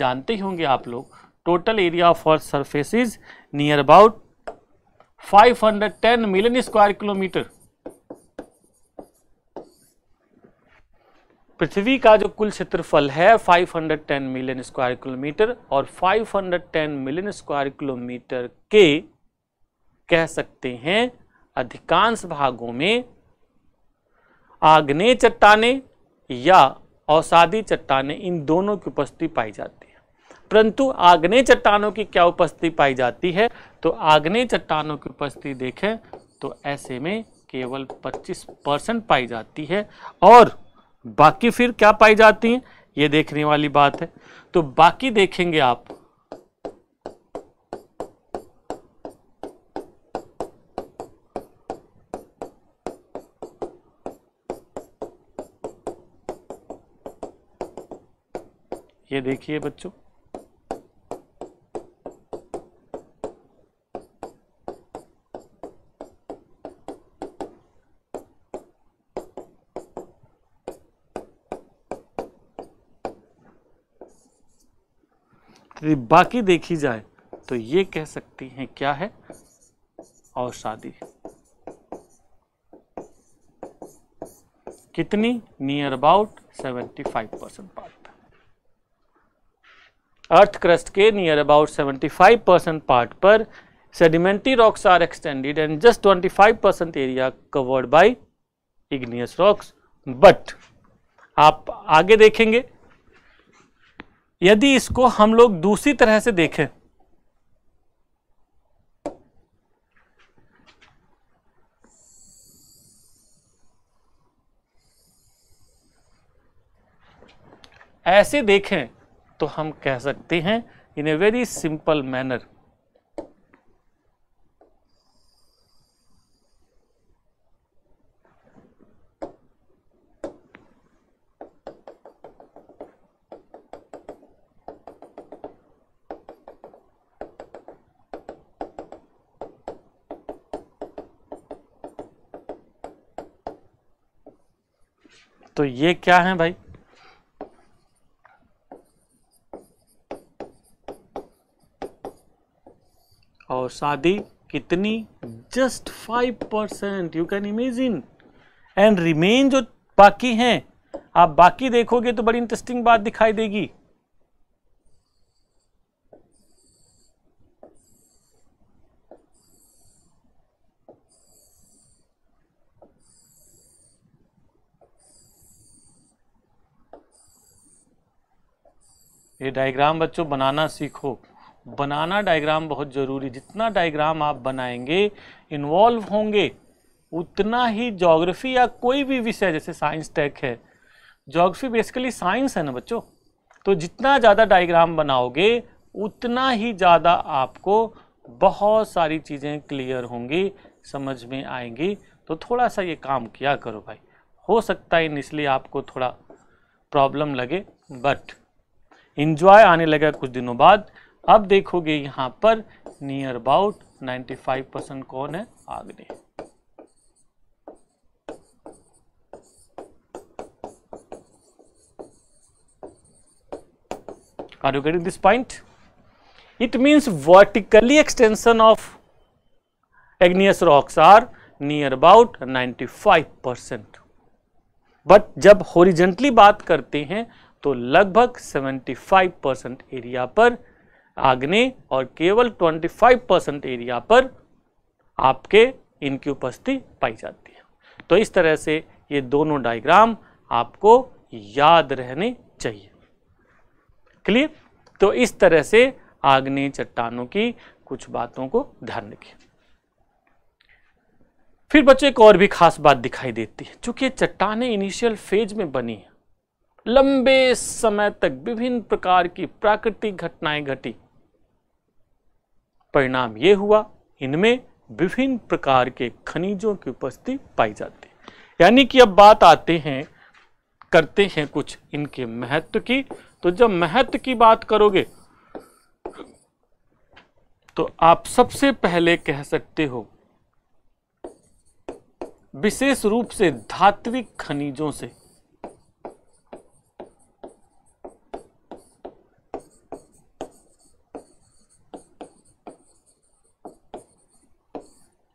Speaker 1: जानते ही होंगे आप लोग total area of earth surface is near about 510 million square kilometre पृथ्वी का जो कुल क्षेत्रफल है 510 मिलियन स्क्वायर किलोमीटर और 510 मिलियन स्क्वायर किलोमीटर के कह सकते हैं अधिकांश भागों में आग्नेय चट्टाने या औसादी चट्टाने इन दोनों की उपस्थिति पाई जाती है परंतु आग्नेय चट्टानों की क्या उपस्थिति पाई जाती है तो आग्नेय चट्टानों की उपस्थिति देखें तो ऐसे में केवल 25 परसेंट पाई जाती है और बाकी फिर क्या पाई जाती हैं ये देखने वाली बात है तो बाकी देखेंगे आप ये देखिए बच्चों यदि बाकी देखी जाए तो ये कह सकती हैं क्या है और शादी कितनी near about 75 percent part earth crust के near about seventy five percent part पर sedimentary rocks are extended and just twenty five percent area covered by igneous rocks but आप आगे देखेंगे यदि इसको हम लोग दूसरी तरह से देखें ऐसे देखें तो हम कह सकते हैं in a very simple manner तो ये क्या है भाई और शादी कितनी just five percent you can imagine and remain जो बाकी हैं आप बाकी देखोगे तो बड़ी इंटरेस्टिंग बात दिखाई देगी ये डायग्राम बच्चों बनाना सीखो बनाना डायग्राम बहुत ज़रूरी जितना डायग्राम आप बनाएंगे इन्वॉल्व होंगे उतना ही जोग्राफी या कोई भी विषय जैसे साइंस टेक है जोग्राफी बेसिकली साइंस है ना बच्चों तो जितना ज़्यादा डायग्राम बनाओगे उतना ही ज़्यादा आपको बहुत सारी चीज़ें क्लियर होंगी समझ में आएंगी तो थोड़ा सा ये काम किया करो भाई हो सकता है इसलिए आपको थोड़ा प्रॉब्लम लगे बट इन्जॉय आने लगा कुछ दिनों बाद अब देखोगे यहां पर नियर अबाउट 95 परसेंट कौन है आग्नेय are you getting this point it means vertically extension of igneous rocks are near about 95 percent but जब होरिजेंटली बात करते हैं तो लगभग 75 परसेंट एरिया पर आग्ने और केवल 25 परसेंट एरिया पर आपके इनकी उपस्थिति पाई जाती है तो इस तरह से ये दोनों डायग्राम आपको याद रहने चाहिए क्लियर तो इस तरह से आग्ने चट्टानों की कुछ बातों को ध्यान रखिए फिर बच्चों एक और भी खास बात दिखाई देती है चूंकि चट्टाने इनिशियल फेज में बनी है लंबे समय तक विभिन्न प्रकार की प्राकृतिक घटनाएं घटी परिणाम ये हुआ इनमें विभिन्न प्रकार के खनिजों की उपस्थिति पाई जाती है यानी कि अब बात आते हैं करते हैं कुछ इनके महत्व की तो जब महत्व की बात करोगे तो आप सबसे पहले कह सकते हो विशेष रूप से धात्विक खनिजों से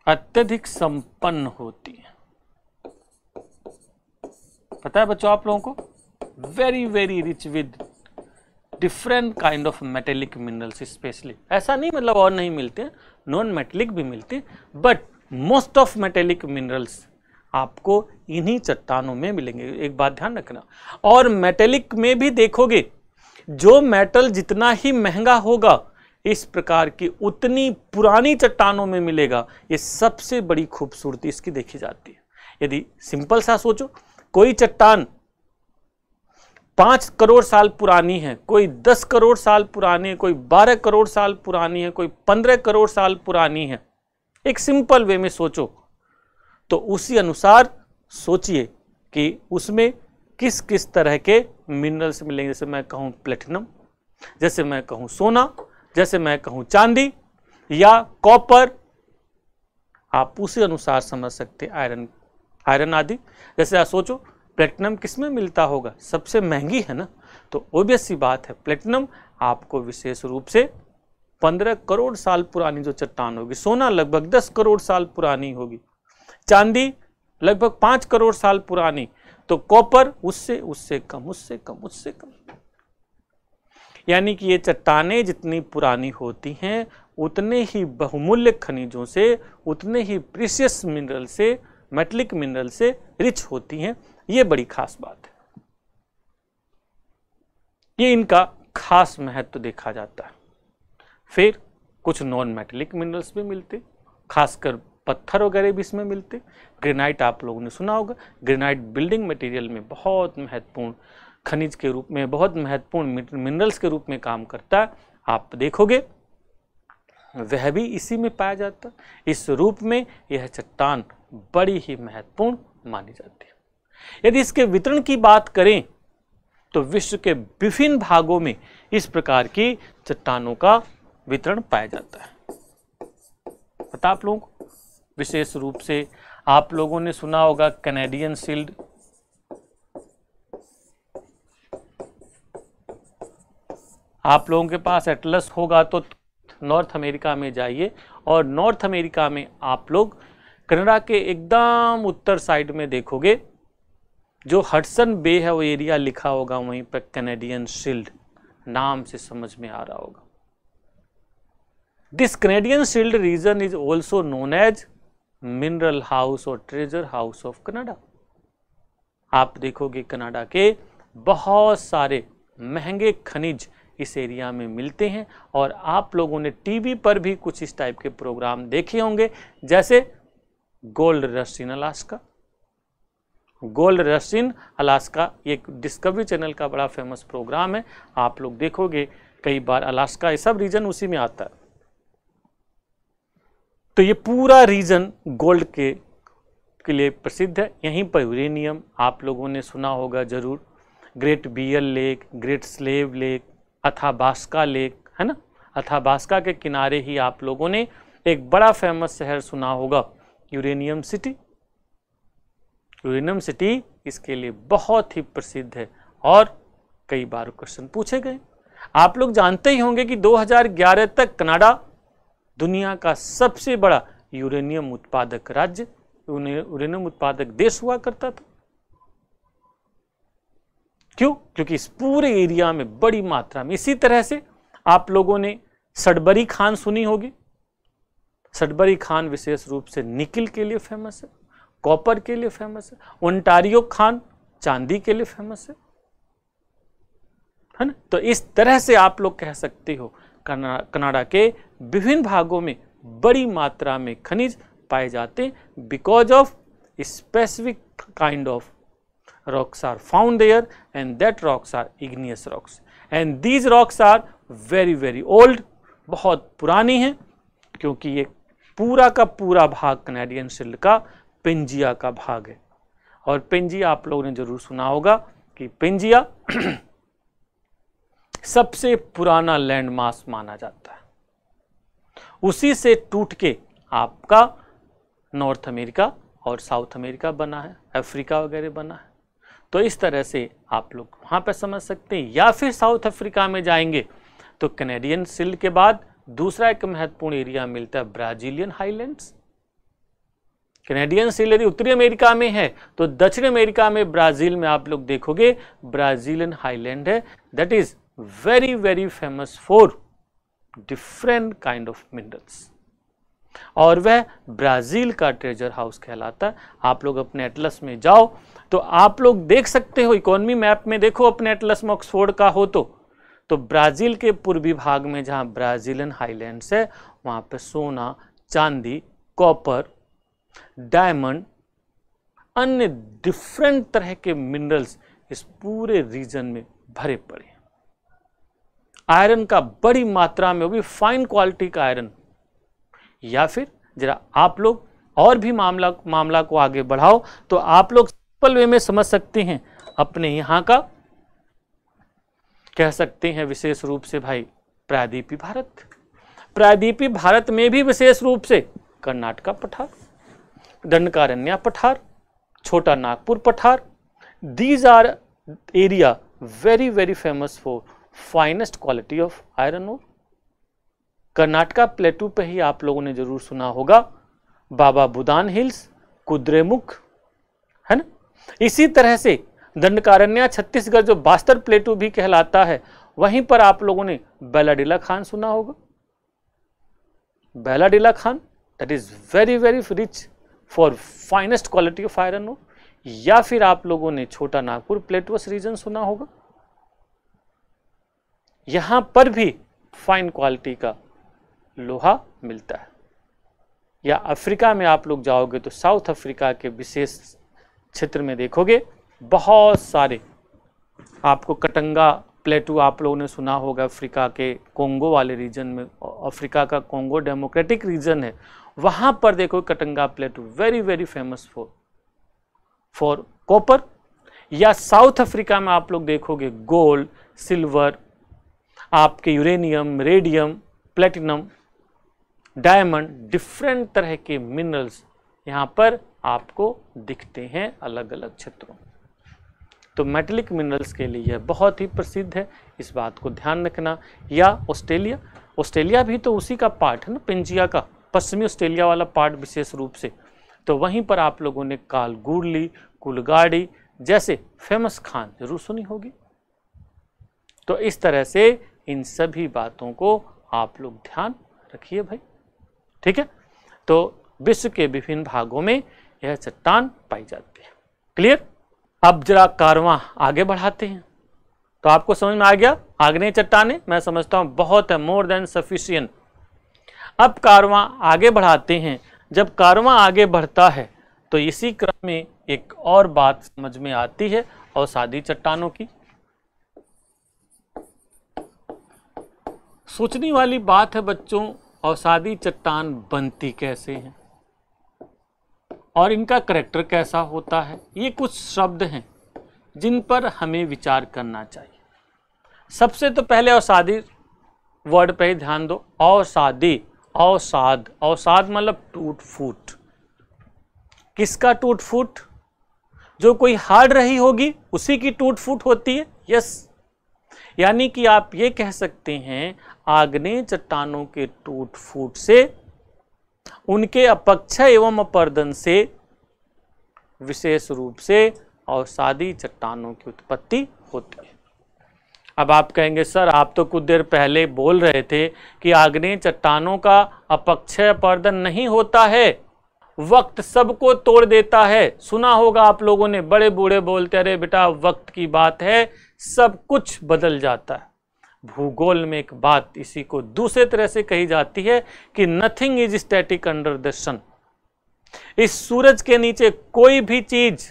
Speaker 1: अत्यधिक संपन्न होती है पता है बच्चों आप लोगों को very very rich with different kind of metallic minerals specially ऐसा नहीं मतलब और नहीं मिलते नॉन मेटेलिक भी मिलते but most of metallic minerals आपको इन्हीं चट्टानों में मिलेंगे एक बात ध्यान रखना और मेटेलिक में भी देखोगे जो मेटल जितना ही महंगा होगा इस प्रकार की उतनी पुरानी चट्टानों में मिलेगा ये सबसे बड़ी खूबसूरती इसकी देखी जाती है यदि सिंपल सा सोचो कोई चट्टान पांच करोड़ साल पुरानी है कोई दस करोड़ साल पुरानी है कोई बारह करोड़ साल पुरानी है कोई पंद्रह करोड़ साल पुरानी है एक सिंपल वे में सोचो तो उसी अनुसार सोचिए कि उसमें किस किस तरह के मिनरल्स मिलेंगे जैसे मैं कहूं प्लेटिनम जैसे मैं कहूं सोना जैसे मैं कहूं चांदी या कॉपर आप उसी अनुसार समझ सकते आयरन आयरन आदि जैसे आप सोचो प्लेटिनम किसमें मिलता होगा सबसे महंगी है ना तो ओबियस सी बात है प्लेटिनम आपको विशेष रूप से पंद्रह करोड़ साल पुरानी जो चट्टान होगी सोना लगभग दस करोड़ साल पुरानी होगी चांदी लगभग पांच करोड़ साल पुरानी तो कॉपर उससे उससे कम उससे कम उससे कम यानी कि ये चट्टानें जितनी पुरानी होती हैं उतने ही बहुमूल्य खनिजों से उतने ही प्रीसियस मिनरल से मेटलिक मिनरल से रिच होती हैं ये बड़ी खास बात है ये इनका खास महत्व तो देखा जाता है फिर कुछ नॉन मेटलिक मिनरल्स भी मिलते खासकर पत्थर वगैरह भी इसमें मिलते ग्रेनाइट आप लोगों ने सुना होगा ग्रेनाइट बिल्डिंग मटेरियल में बहुत महत्वपूर्ण खनिज के रूप में बहुत महत्वपूर्ण मिनरल्स के रूप में काम करता है आप देखोगे वह भी इसी में पाया जाता इस रूप में यह चट्टान बड़ी ही महत्वपूर्ण मानी जाती है यदि इसके वितरण की बात करें तो विश्व के विभिन्न भागों में इस प्रकार की चट्टानों का वितरण पाया जाता है पता आप लोगों को विशेष रूप से आप लोगों ने सुना होगा कैनेडियन शील्ड आप लोगों के पास एटलस होगा तो नॉर्थ अमेरिका में जाइए और नॉर्थ अमेरिका में आप लोग कनाडा के एकदम उत्तर साइड में देखोगे जो हटसन बे है वो एरिया लिखा होगा वहीं पर कैनेडियन शील्ड नाम से समझ में आ रहा होगा this Canadian shield region is also known as mineral house और ट्रेजर हाउस ऑफ कनाडा आप देखोगे कनाडा के बहुत सारे महंगे खनिज इस एरिया में मिलते हैं और आप लोगों ने टीवी पर भी कुछ इस टाइप के प्रोग्राम देखे होंगे जैसे gold rush in Alaska gold rush in Alaska एक डिस्कवरी चैनल का बड़ा फेमस प्रोग्राम है आप लोग देखोगे कई बार अलास्का ये सब रीजन उसी में आता है तो ये पूरा रीजन गोल्ड के के लिए प्रसिद्ध है यहीं पर यूरेनियम आप लोगों ने सुना होगा ज़रूर Great Bear Lake Great Slave Lake Athabasca Lake है ना अथाबास्का के किनारे ही आप लोगों ने एक बड़ा फेमस शहर सुना होगा यूरेनियम सिटी यूरेनियम सिटी इसके लिए बहुत ही प्रसिद्ध है और कई बार क्वेश्चन पूछे गए आप लोग जानते ही होंगे कि 2011 तक कनाडा दुनिया का सबसे बड़ा यूरेनियम उत्पादक राज्य यूरेनियम उत्पादक देश हुआ करता था क्यों क्योंकि इस पूरे एरिया में बड़ी मात्रा में इसी तरह से आप लोगों ने सडबरी खान सुनी होगी सडबरी खान विशेष रूप से निकिल के लिए फेमस है कॉपर के लिए फेमस है ओंटारियो खान चांदी के लिए फेमस है है ना तो इस तरह से आप लोग कह सकते हो कनाडा के विभिन्न भागों में बड़ी मात्रा में खनिज पाए जाते हैं because of specific kind of rocks are found there and that rocks are igneous rocks and these rocks are very very old बहुत पुरानी हैं क्योंकि ये पूरा का पूरा भाग कनेडियन शिल्ड का पेंजिया का भाग है और पेंजिया आप लोगों ने जरूर सुना होगा कि पेंजिया सबसे पुराना लैंड मास माना जाता है उसी से टूट के आपका नॉर्थ अमेरिका और साउथ अमेरिका बना है अफ्रीका वगैरह बना है तो इस तरह से आप लोग वहाँ पर समझ सकते हैं या फिर साउथ अफ्रीका में जाएंगे तो कैनेडियन सिल के बाद दूसरा एक महत्वपूर्ण एरिया मिलता है ब्राजीलियन हाईलैंड्स कैनेडियन सिल यदि उत्तरी अमेरिका में है तो दक्षिण अमेरिका में ब्राज़ील में आप लोग देखोगे ब्राज़ीलियन हाईलैंड है that is very very famous for different kind of minerals और वह ब्राज़ील का ट्रेजर हाउस कहलाता है आप लोग अपने एटलस में जाओ तो आप लोग देख सकते हो इकोनॉमी मैप में देखो अपने एटलस मॉक्सफोर्ड का हो तो तो ब्राज़ील के पूर्वी भाग में जहाँ ब्राज़ीलियन हाईलैंड्स है वहाँ पे सोना चांदी कॉपर डायमंड अन्य डिफरेंट तरह के मिनरल्स इस पूरे रीजन में भरे पड़े हैं आयरन का बड़ी मात्रा में वो भी फाइन क्वालिटी का आयरन या फिर जरा आप लोग और भी मामला मामला को आगे बढ़ाओ तो आप लोग सिंपल वे में समझ सकते हैं अपने यहाँ का कह सकते हैं विशेष रूप से भाई प्रायद्वीपी भारत प्रायद्वीपी भारत में भी विशेष रूप से कर्नाटका पठार दंडकारण्या पठार छोटा नागपुर पठार these are area very very famous for finest quality of iron ore Karnataka plateau पे ही आप लोगों ने जरूर सुना होगा बाबा बुदान हिल्स कुद्रेमुख है ना इसी तरह से दंडकारण्य छत्तीसगढ़ जो बास्तर प्लेटू भी कहलाता है वहीं पर आप लोगों ने बेलाडीला खान सुना होगा बेलाडीला खान that is very very rich for finest quality of iron हो या फिर आप लोगों ने छोटा नागपुर प्लेटवस रीजन सुना होगा यहां पर भी फाइन क्वालिटी का लोहा मिलता है या अफ्रीका में आप लोग जाओगे तो साउथ अफ्रीका के विशेष क्षेत्र में देखोगे बहुत सारे आपको कटंगा प्लेटू आप लोगों ने सुना होगा अफ्रीका के कोंगो वाले रीजन में अफ्रीका का कोंगो डेमोक्रेटिक रीजन है वहाँ पर देखो Katanga plateau very very famous for for copper या साउथ अफ्रीका में आप लोग देखोगे गोल्ड सिल्वर आपके uranium radium platinum diamond different तरह के मिनरल्स यहाँ पर आपको दिखते हैं अलग अलग क्षेत्रों में तो मेटलिक मिनरल्स के लिए यह बहुत ही प्रसिद्ध है इस बात को ध्यान रखना या ऑस्ट्रेलिया ऑस्ट्रेलिया भी तो उसी का पार्ट है ना पिंजिया का पश्चिमी ऑस्ट्रेलिया वाला पार्ट विशेष रूप से तो वहीं पर आप लोगों ने कालगुरली कुलगाड़ी जैसे फेमस खान जरूर सुनी होगी तो इस तरह से इन सभी बातों को आप लोग ध्यान रखिए भाई ठीक है तो विश्व के विभिन्न भागों में यह चट्टान पाई जाती है क्लियर अब जरा कारवा आगे बढ़ाते हैं तो आपको समझ में आ गया आग्नेय चट्टाने मैं समझता हूं बहुत है मोर देन सफिशियंट अब कारवा आगे बढ़ाते हैं जब कारवा आगे बढ़ता है तो इसी क्रम में एक और बात समझ में आती है और सादी चट्टानों की सोचने वाली बात है बच्चों औसादी चट्टान बनती कैसे हैं और इनका करेक्टर कैसा होता है ये कुछ शब्द हैं जिन पर हमें विचार करना चाहिए सबसे तो पहले औसादी वर्ड पर ही ध्यान दो औसादी औसाद औसाद मतलब टूट फूट किसका टूट फूट जो कोई हार रही होगी उसी की टूट फूट होती है यस यानी कि आप ये कह सकते हैं आग्नेय चट्टानों के टूट फूट से उनके अपक्षय एवं अपर्दन से विशेष रूप से और चट्टानों की उत्पत्ति होती है अब आप कहेंगे सर आप तो कुछ देर पहले बोल रहे थे कि आग्नेय चट्टानों का अपक्षय अपर्दन नहीं होता है वक्त सबको तोड़ देता है सुना होगा आप लोगों ने बड़े बूढ़े बोलते अरे बेटा वक्त की बात है सब कुछ बदल जाता है भूगोल में एक बात इसी को दूसरे तरह से कही जाती है कि nothing is static under the sun इस सूरज के नीचे कोई भी चीज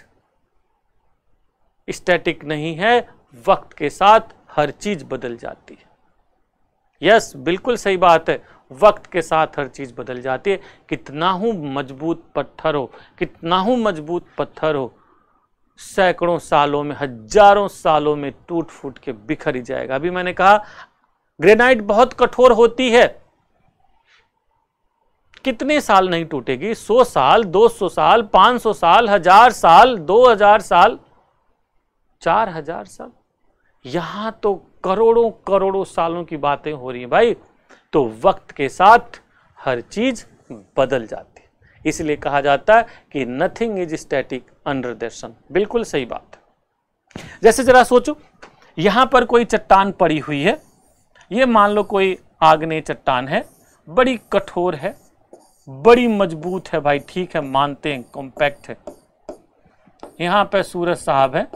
Speaker 1: स्टैटिक नहीं है वक्त के साथ हर चीज बदल जाती है यस yes, बिल्कुल सही बात है वक्त के साथ हर चीज़ बदल जाती है कितना हूं मजबूत पत्थर हो कितना हूं मजबूत पत्थर हो सैकड़ों सालों में हजारों सालों में टूट फूट के बिखर ही जाएगा अभी मैंने कहा ग्रेनाइट बहुत कठोर होती है कितने साल नहीं टूटेगी 100 साल 200 साल 500 साल हजार साल 2000 साल 4000 साल यहां तो करोड़ों करोड़ों सालों की बातें हो रही हैं भाई तो वक्त के साथ हर चीज बदल जाती इसलिए कहा जाता है कि nothing is static under the sun बिल्कुल सही बात जैसे जरा सोचो यहां पर कोई चट्टान पड़ी हुई है ये मान लो कोई आग्नेय चट्टान है बड़ी कठोर है बड़ी मजबूत है भाई ठीक है मानते हैं कॉम्पैक्ट है यहां पर सूरज साहब है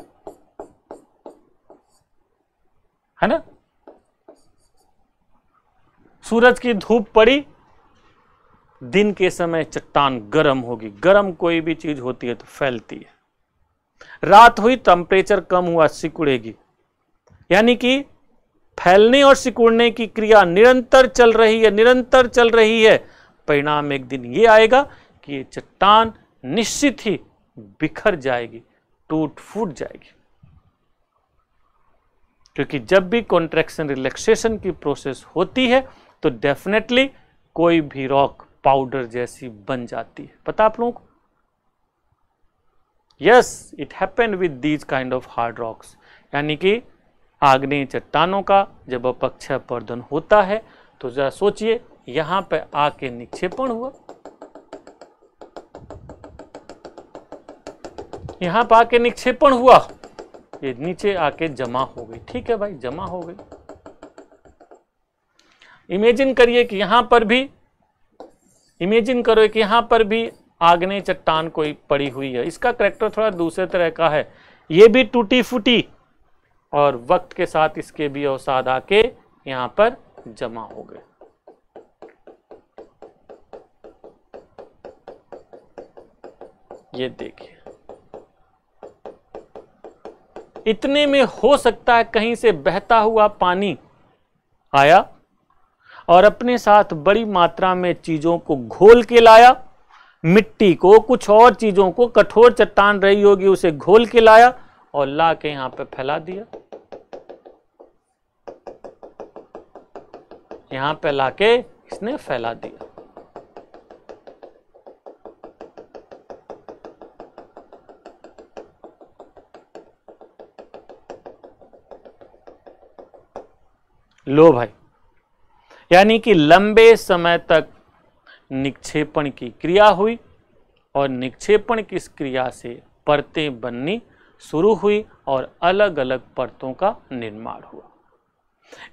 Speaker 1: है ना सूरज की धूप पड़ी दिन के समय चट्टान गर्म होगी गर्म कोई भी चीज़ होती है तो फैलती है रात हुई टेम्परेचर तो कम हुआ सिकुड़ेगी यानी कि फैलने और सिकुड़ने की क्रिया निरंतर चल रही है निरंतर चल रही है परिणाम एक दिन ये आएगा कि ये चट्टान निश्चित ही बिखर जाएगी टूट फूट जाएगी क्योंकि जब भी कॉन्ट्रैक्शन रिलैक्सेशन की प्रोसेस होती है तो डेफिनेटली कोई भी रॉक पाउडर जैसी बन जाती है पता आप लोगों को yes it happen with these kind of hard rocks यानी कि आग्नेय चट्टानों का जब अपक्षय पर्दन होता है तो जरा सोचिए यहां पर आके निक्षेपण हुआ यहां पर आके निक्षेपण हुआ ये नीचे आके जमा हो गई ठीक है भाई जमा हो गई इमेजिन करिए कि यहां पर भी इमेजिन करो कि यहाँ पर भी आग्नेय चट्टान कोई पड़ी हुई है इसका करेक्टर थोड़ा दूसरे तरह का है ये भी टूटी फूटी और वक्त के साथ इसके भी अवसाद आके यहाँ पर जमा हो गए ये देखिए इतने में हो सकता है कहीं से बहता हुआ पानी आया और अपने साथ बड़ी मात्रा में चीज़ों को घोल के लाया मिट्टी को कुछ और चीज़ों को कठोर चट्टान रही होगी उसे घोल के लाया और ला के यहाँ पर फैला दिया यहाँ पे लाके इसने फैला दिया लो भाई यानी कि लंबे समय तक निक्षेपण की क्रिया हुई और निक्षेपण की इस क्रिया से परतें बननी शुरू हुई और अलग अलग परतों का निर्माण हुआ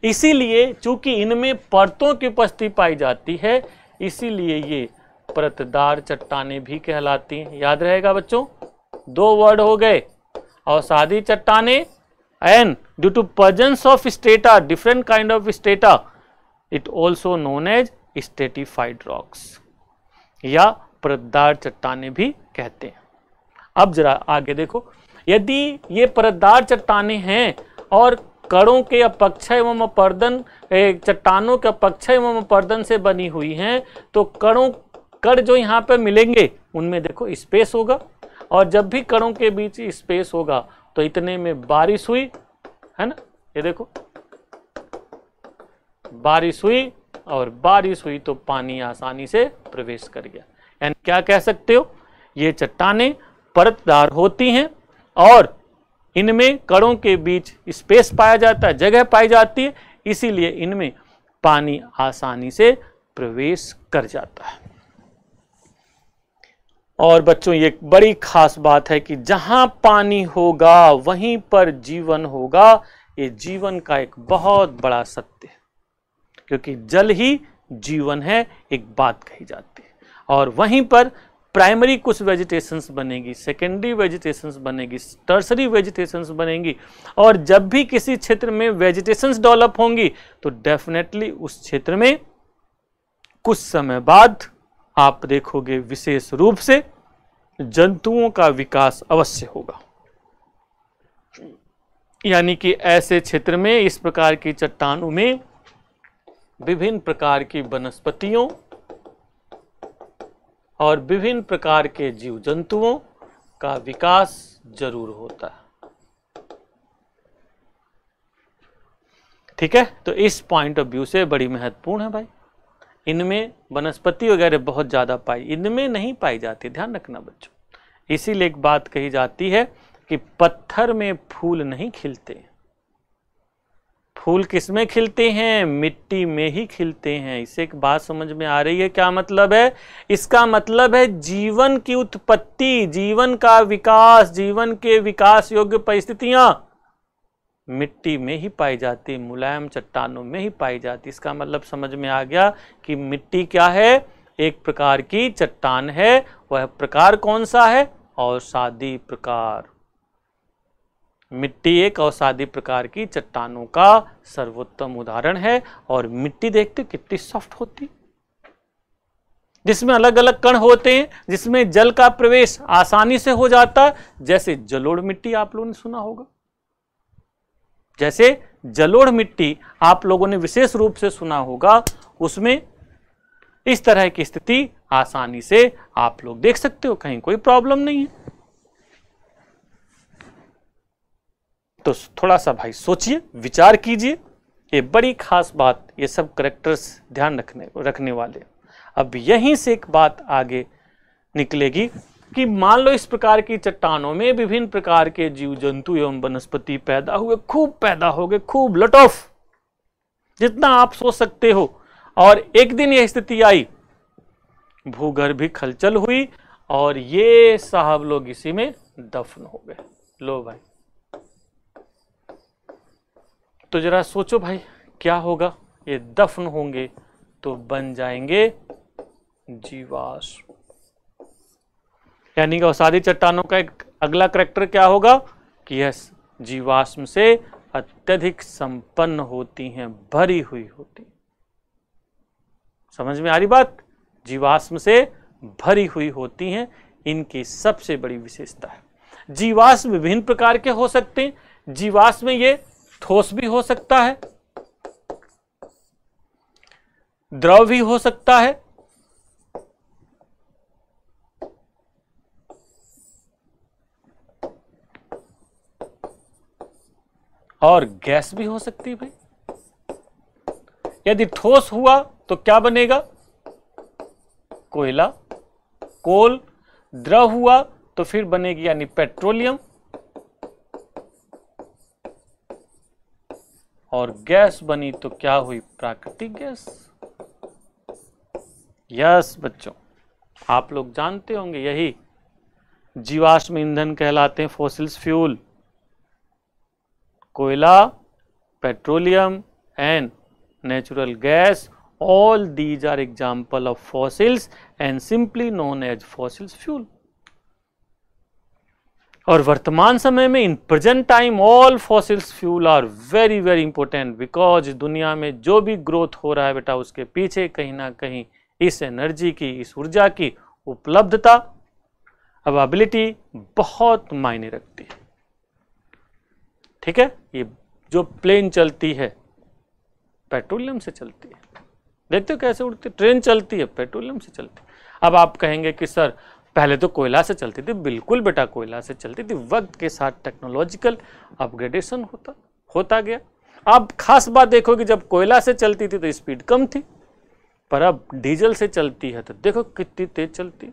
Speaker 1: इसीलिए चूंकि इनमें परतों की उपस्थिति पाई जाती है इसीलिए ये परतदार चट्टाने भी कहलाती हैं याद रहेगा बच्चों दो वर्ड हो गए अवसादी चट्टाने and due to presence of strata different kind of strata it also known as stratified rocks या परतदार चट्टाने भी कहते हैं अब जरा आगे देखो यदि ये परतदार चट्टाने हैं और कड़ों के अपक्ष एवं अपर्दन चट्टानों के अपक्ष एवं अपर्दन से बनी हुई हैं तो कड़ों कड़ जो यहाँ पर मिलेंगे उनमें देखो स्पेस होगा और जब भी कड़ों के बीच स्पेस होगा तो इतने में बारिश हुई है ना ये देखो बारिश हुई और बारिश हुई तो पानी आसानी से प्रवेश कर गया यानी क्या कह सकते हो ये चट्टाने परतदार होती हैं और इनमें कड़ों के बीच स्पेस पाया जाता है जगह पाई जाती है इसीलिए इनमें पानी आसानी से प्रवेश कर जाता है और बच्चों ये बड़ी खास बात है कि जहां पानी होगा वहीं पर जीवन होगा ये जीवन का एक बहुत बड़ा सत्य है क्योंकि जल ही जीवन है एक बात कही जाती है और वहीं पर प्राइमरी कुछ वेजिटेशंस बनेगी सेकेंडरी वेजिटेशंस बनेगी टर्सरी वेजिटेशंस बनेगी और जब भी किसी क्षेत्र में वेजिटेशंस डेवलप होंगी तो डेफिनेटली उस क्षेत्र में कुछ समय बाद आप देखोगे विशेष रूप से जंतुओं का विकास अवश्य होगा यानी कि ऐसे क्षेत्र में इस प्रकार की चट्टानों में विभिन्न प्रकार की वनस्पतियों और विभिन्न प्रकार के जीव जंतुओं का विकास जरूर होता है ठीक है तो इस पॉइंट ऑफ व्यू से बड़ी महत्वपूर्ण है भाई इनमें वनस्पति वगैरह बहुत ज़्यादा पाई इनमें नहीं पाई जाती ध्यान रखना बच्चों इसीलिए एक बात कही जाती है कि पत्थर में फूल नहीं खिलते फूल किस में खिलते हैं मिट्टी में ही खिलते हैं इसे एक बात समझ में आ रही है क्या मतलब है इसका मतलब है जीवन की उत्पत्ति जीवन का विकास जीवन के विकास योग्य परिस्थितियां मिट्टी में ही पाई जाती मुलायम चट्टानों में ही पाई जाती इसका मतलब समझ में आ गया कि मिट्टी क्या है एक प्रकार की चट्टान है वह प्रकार कौन सा है और शादी प्रकार मिट्टी एक अवसादी प्रकार की चट्टानों का सर्वोत्तम उदाहरण है और मिट्टी देखते कितनी सॉफ्ट होती जिसमें अलग अलग कण होते हैं जिसमें जल का प्रवेश आसानी से हो जाता जैसे जलोड़ मिट्टी आप लोगों ने सुना होगा जैसे जलोढ़ मिट्टी आप लोगों ने विशेष रूप से सुना होगा उसमें इस तरह की स्थिति आसानी से आप लोग देख सकते हो कहीं कोई प्रॉब्लम नहीं है तो थोड़ा सा भाई सोचिए विचार कीजिए ये बड़ी खास बात ये सब करेक्टर्स ध्यान रखने रखने वाले अब यहीं से एक बात आगे निकलेगी कि मान लो इस प्रकार की चट्टानों में विभिन्न प्रकार के जीव जंतु एवं वनस्पति पैदा हुए खूब पैदा हो गए खूब लट ऑफ जितना आप सोच सकते हो और एक दिन यह स्थिति आई भूगर्भिक हलचल हुई और ये साहब लोग इसी में दफन हो गए लो भाई तो ज़रा सोचो भाई क्या होगा ये दफन होंगे तो बन जाएंगे जीवाश्म यानी कि औसादी चट्टानों का एक अगला करेक्टर क्या होगा कि यस जीवाश्म से अत्यधिक संपन्न होती हैं भरी हुई होती समझ में आ रही बात जीवाश्म से भरी हुई होती हैं इनकी सबसे बड़ी विशेषता है जीवाश्म विभिन्न प्रकार के हो सकते हैं जीवाश्म ये ठोस भी हो सकता है द्रव भी हो सकता है और गैस भी हो सकती है भाई यदि ठोस हुआ तो क्या बनेगा कोयला कोल द्रव हुआ तो फिर बनेगी यानी पेट्रोलियम और गैस बनी तो क्या हुई प्राकृतिक गैस यस बच्चों आप लोग जानते होंगे यही जीवाश्म ईंधन कहलाते हैं फोसिल्स फ्यूल कोयला petroleum and natural gas all these are example of fossils and simply known as fossils fuel और वर्तमान समय में in present time all fossils fuel are very very important because दुनिया में जो भी ग्रोथ हो रहा है बेटा उसके पीछे कहीं ना कहीं इस एनर्जी की इस ऊर्जा की उपलब्धता अवेबिलिटी बहुत मायने रखती है ठीक है ये जो प्लेन चलती है पेट्रोलियम से चलती है देखते हो कैसे उड़ती ट्रेन चलती है पेट्रोलियम से चलती है अब आप कहेंगे कि सर पहले तो कोयला से चलती थी बिल्कुल बेटा कोयला से चलती थी वक्त के साथ टेक्नोलॉजिकल अपग्रेडेशन होता होता गया अब खास बात देखो कि जब कोयला से चलती थी तो स्पीड कम थी पर अब डीजल से चलती है तो देखो कितनी तेज चलती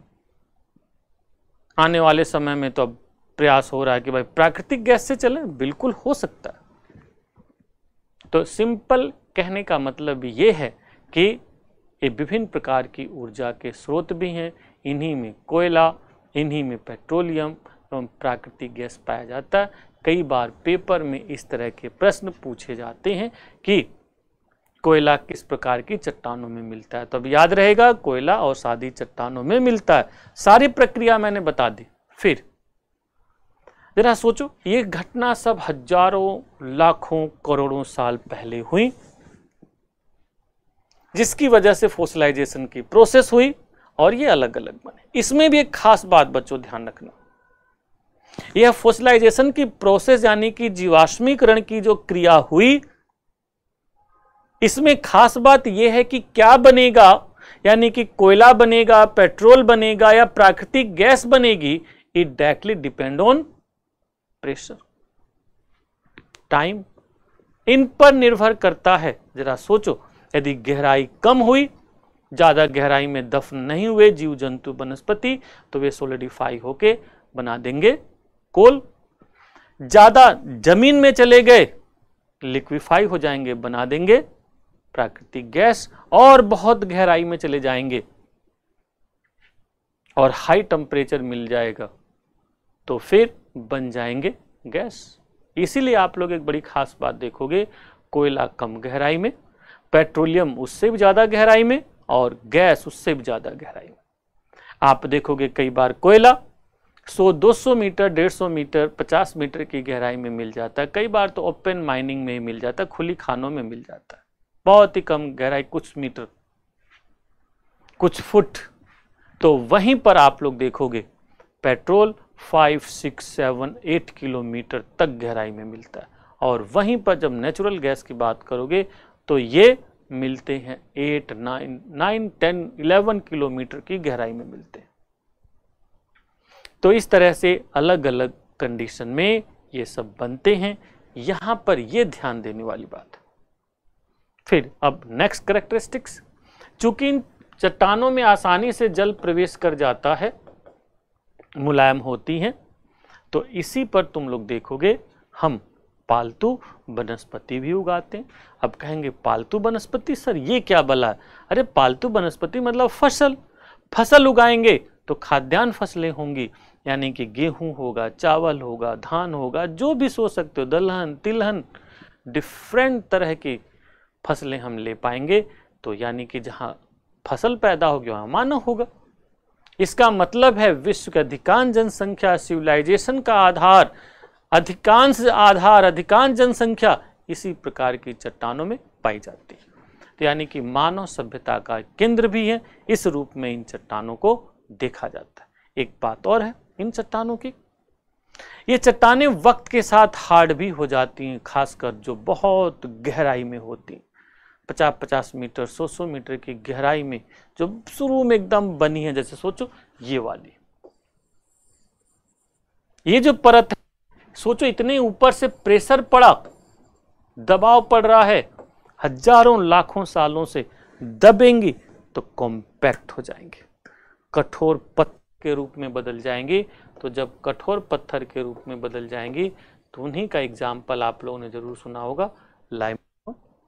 Speaker 1: आने वाले समय में तो अब प्रयास हो रहा है कि भाई प्राकृतिक गैस से चले बिल्कुल हो सकता है तो सिंपल कहने का मतलब ये है कि ये विभिन्न प्रकार की ऊर्जा के स्रोत भी हैं इन्हीं में कोयला इन्हीं में पेट्रोलियम एवं प्राकृतिक गैस पाया जाता है कई बार पेपर में इस तरह के प्रश्न पूछे जाते हैं कि कोयला किस प्रकार की चट्टानों में मिलता है तो अब याद रहेगा कोयला और सादी चट्टानों में मिलता है सारी प्रक्रिया मैंने बता दी फिर जरा सोचो ये घटना सब हजारों लाखों करोड़ों साल पहले हुई जिसकी वजह से फोसलाइजेशन की प्रोसेस हुई और ये अलग अलग बने इसमें भी एक खास बात बच्चों ध्यान रखना यह फोसिलाइजेशन की प्रोसेस यानी कि जीवाश्मीकरण की जो क्रिया हुई इसमें खास बात यह है कि क्या बनेगा यानी कि कोयला बनेगा पेट्रोल बनेगा या प्राकृतिक गैस बनेगी it directly depend on pressure time इन पर निर्भर करता है जरा सोचो यदि गहराई कम हुई ज़्यादा गहराई में दफन नहीं हुए जीव जंतु वनस्पति तो वे सोलिडिफाई होके बना देंगे कोल ज़्यादा जमीन में चले गए लिक्विफाई हो जाएंगे बना देंगे प्राकृतिक गैस और बहुत गहराई में चले जाएंगे और हाई टेम्परेचर मिल जाएगा तो फिर बन जाएंगे गैस इसीलिए आप लोग एक बड़ी खास बात देखोगे कोयला कम गहराई में पेट्रोलियम उससे भी ज़्यादा गहराई में और गैस उससे भी ज़्यादा गहराई में आप देखोगे कई बार कोयला सो 200 मीटर 150 मीटर 50 मीटर की गहराई में मिल जाता है कई बार तो ओपन माइनिंग में ही मिल जाता है खुली खानों में मिल जाता है बहुत ही कम गहराई कुछ मीटर कुछ फुट तो वहीं पर आप लोग देखोगे petrol five six seven eight kilometre तक गहराई में मिलता है और वहीं पर जब नेचुरल गैस की बात करोगे तो ये मिलते हैं eight nine nine ten eleven kilometre की गहराई में मिलते हैं तो इस तरह से अलग अलग कंडीशन में ये सब बनते हैं यहां पर ये ध्यान देने वाली बात फिर अब नेक्स्ट करेक्टरिस्टिक्स चूंकि इन चट्टानों में आसानी से जल प्रवेश कर जाता है मुलायम होती हैं तो इसी पर तुम लोग देखोगे हम पालतू वनस्पति भी उगाते हैं अब कहेंगे पालतू वनस्पति सर ये क्या बला है अरे पालतू वनस्पति मतलब फसल फसल उगाएंगे तो खाद्यान्न फसलें होंगी यानी कि गेहूं होगा चावल होगा धान होगा जो भी सोच सकते हो दलहन तिलहन डिफरेंट तरह की फसलें हम ले पाएंगे तो यानी कि जहाँ फसल पैदा होगी वहाँ मानव होगा इसका मतलब है विश्व की अधिकांश जनसंख्या सिविलाइजेशन का आधार अधिकांश आधार अधिकांश जनसंख्या इसी प्रकार की चट्टानों में पाई जाती है तो यानी कि मानव सभ्यता का केंद्र भी है इस रूप में इन चट्टानों को देखा जाता है एक बात और है इन चट्टानों की ये चट्टानें वक्त के साथ हार्ड भी हो जाती हैं खासकर जो बहुत गहराई में होती हैं पचास पचास मीटर सौ सौ मीटर की गहराई में जो शुरू में एकदम बनी है जैसे सोचो ये वाली ये जो परत है सोचो इतने ऊपर से प्रेशर पड़ा दबाव पड़ रहा है हजारों लाखों सालों से दबेंगी तो कॉम्पैक्ट हो जाएंगे कठोर पत्थर के रूप में बदल जाएंगी तो जब कठोर पत्थर के रूप में बदल जाएंगी तो उन्हीं का एग्जाम्पल आप लोगों ने ज़रूर सुना होगा लाइम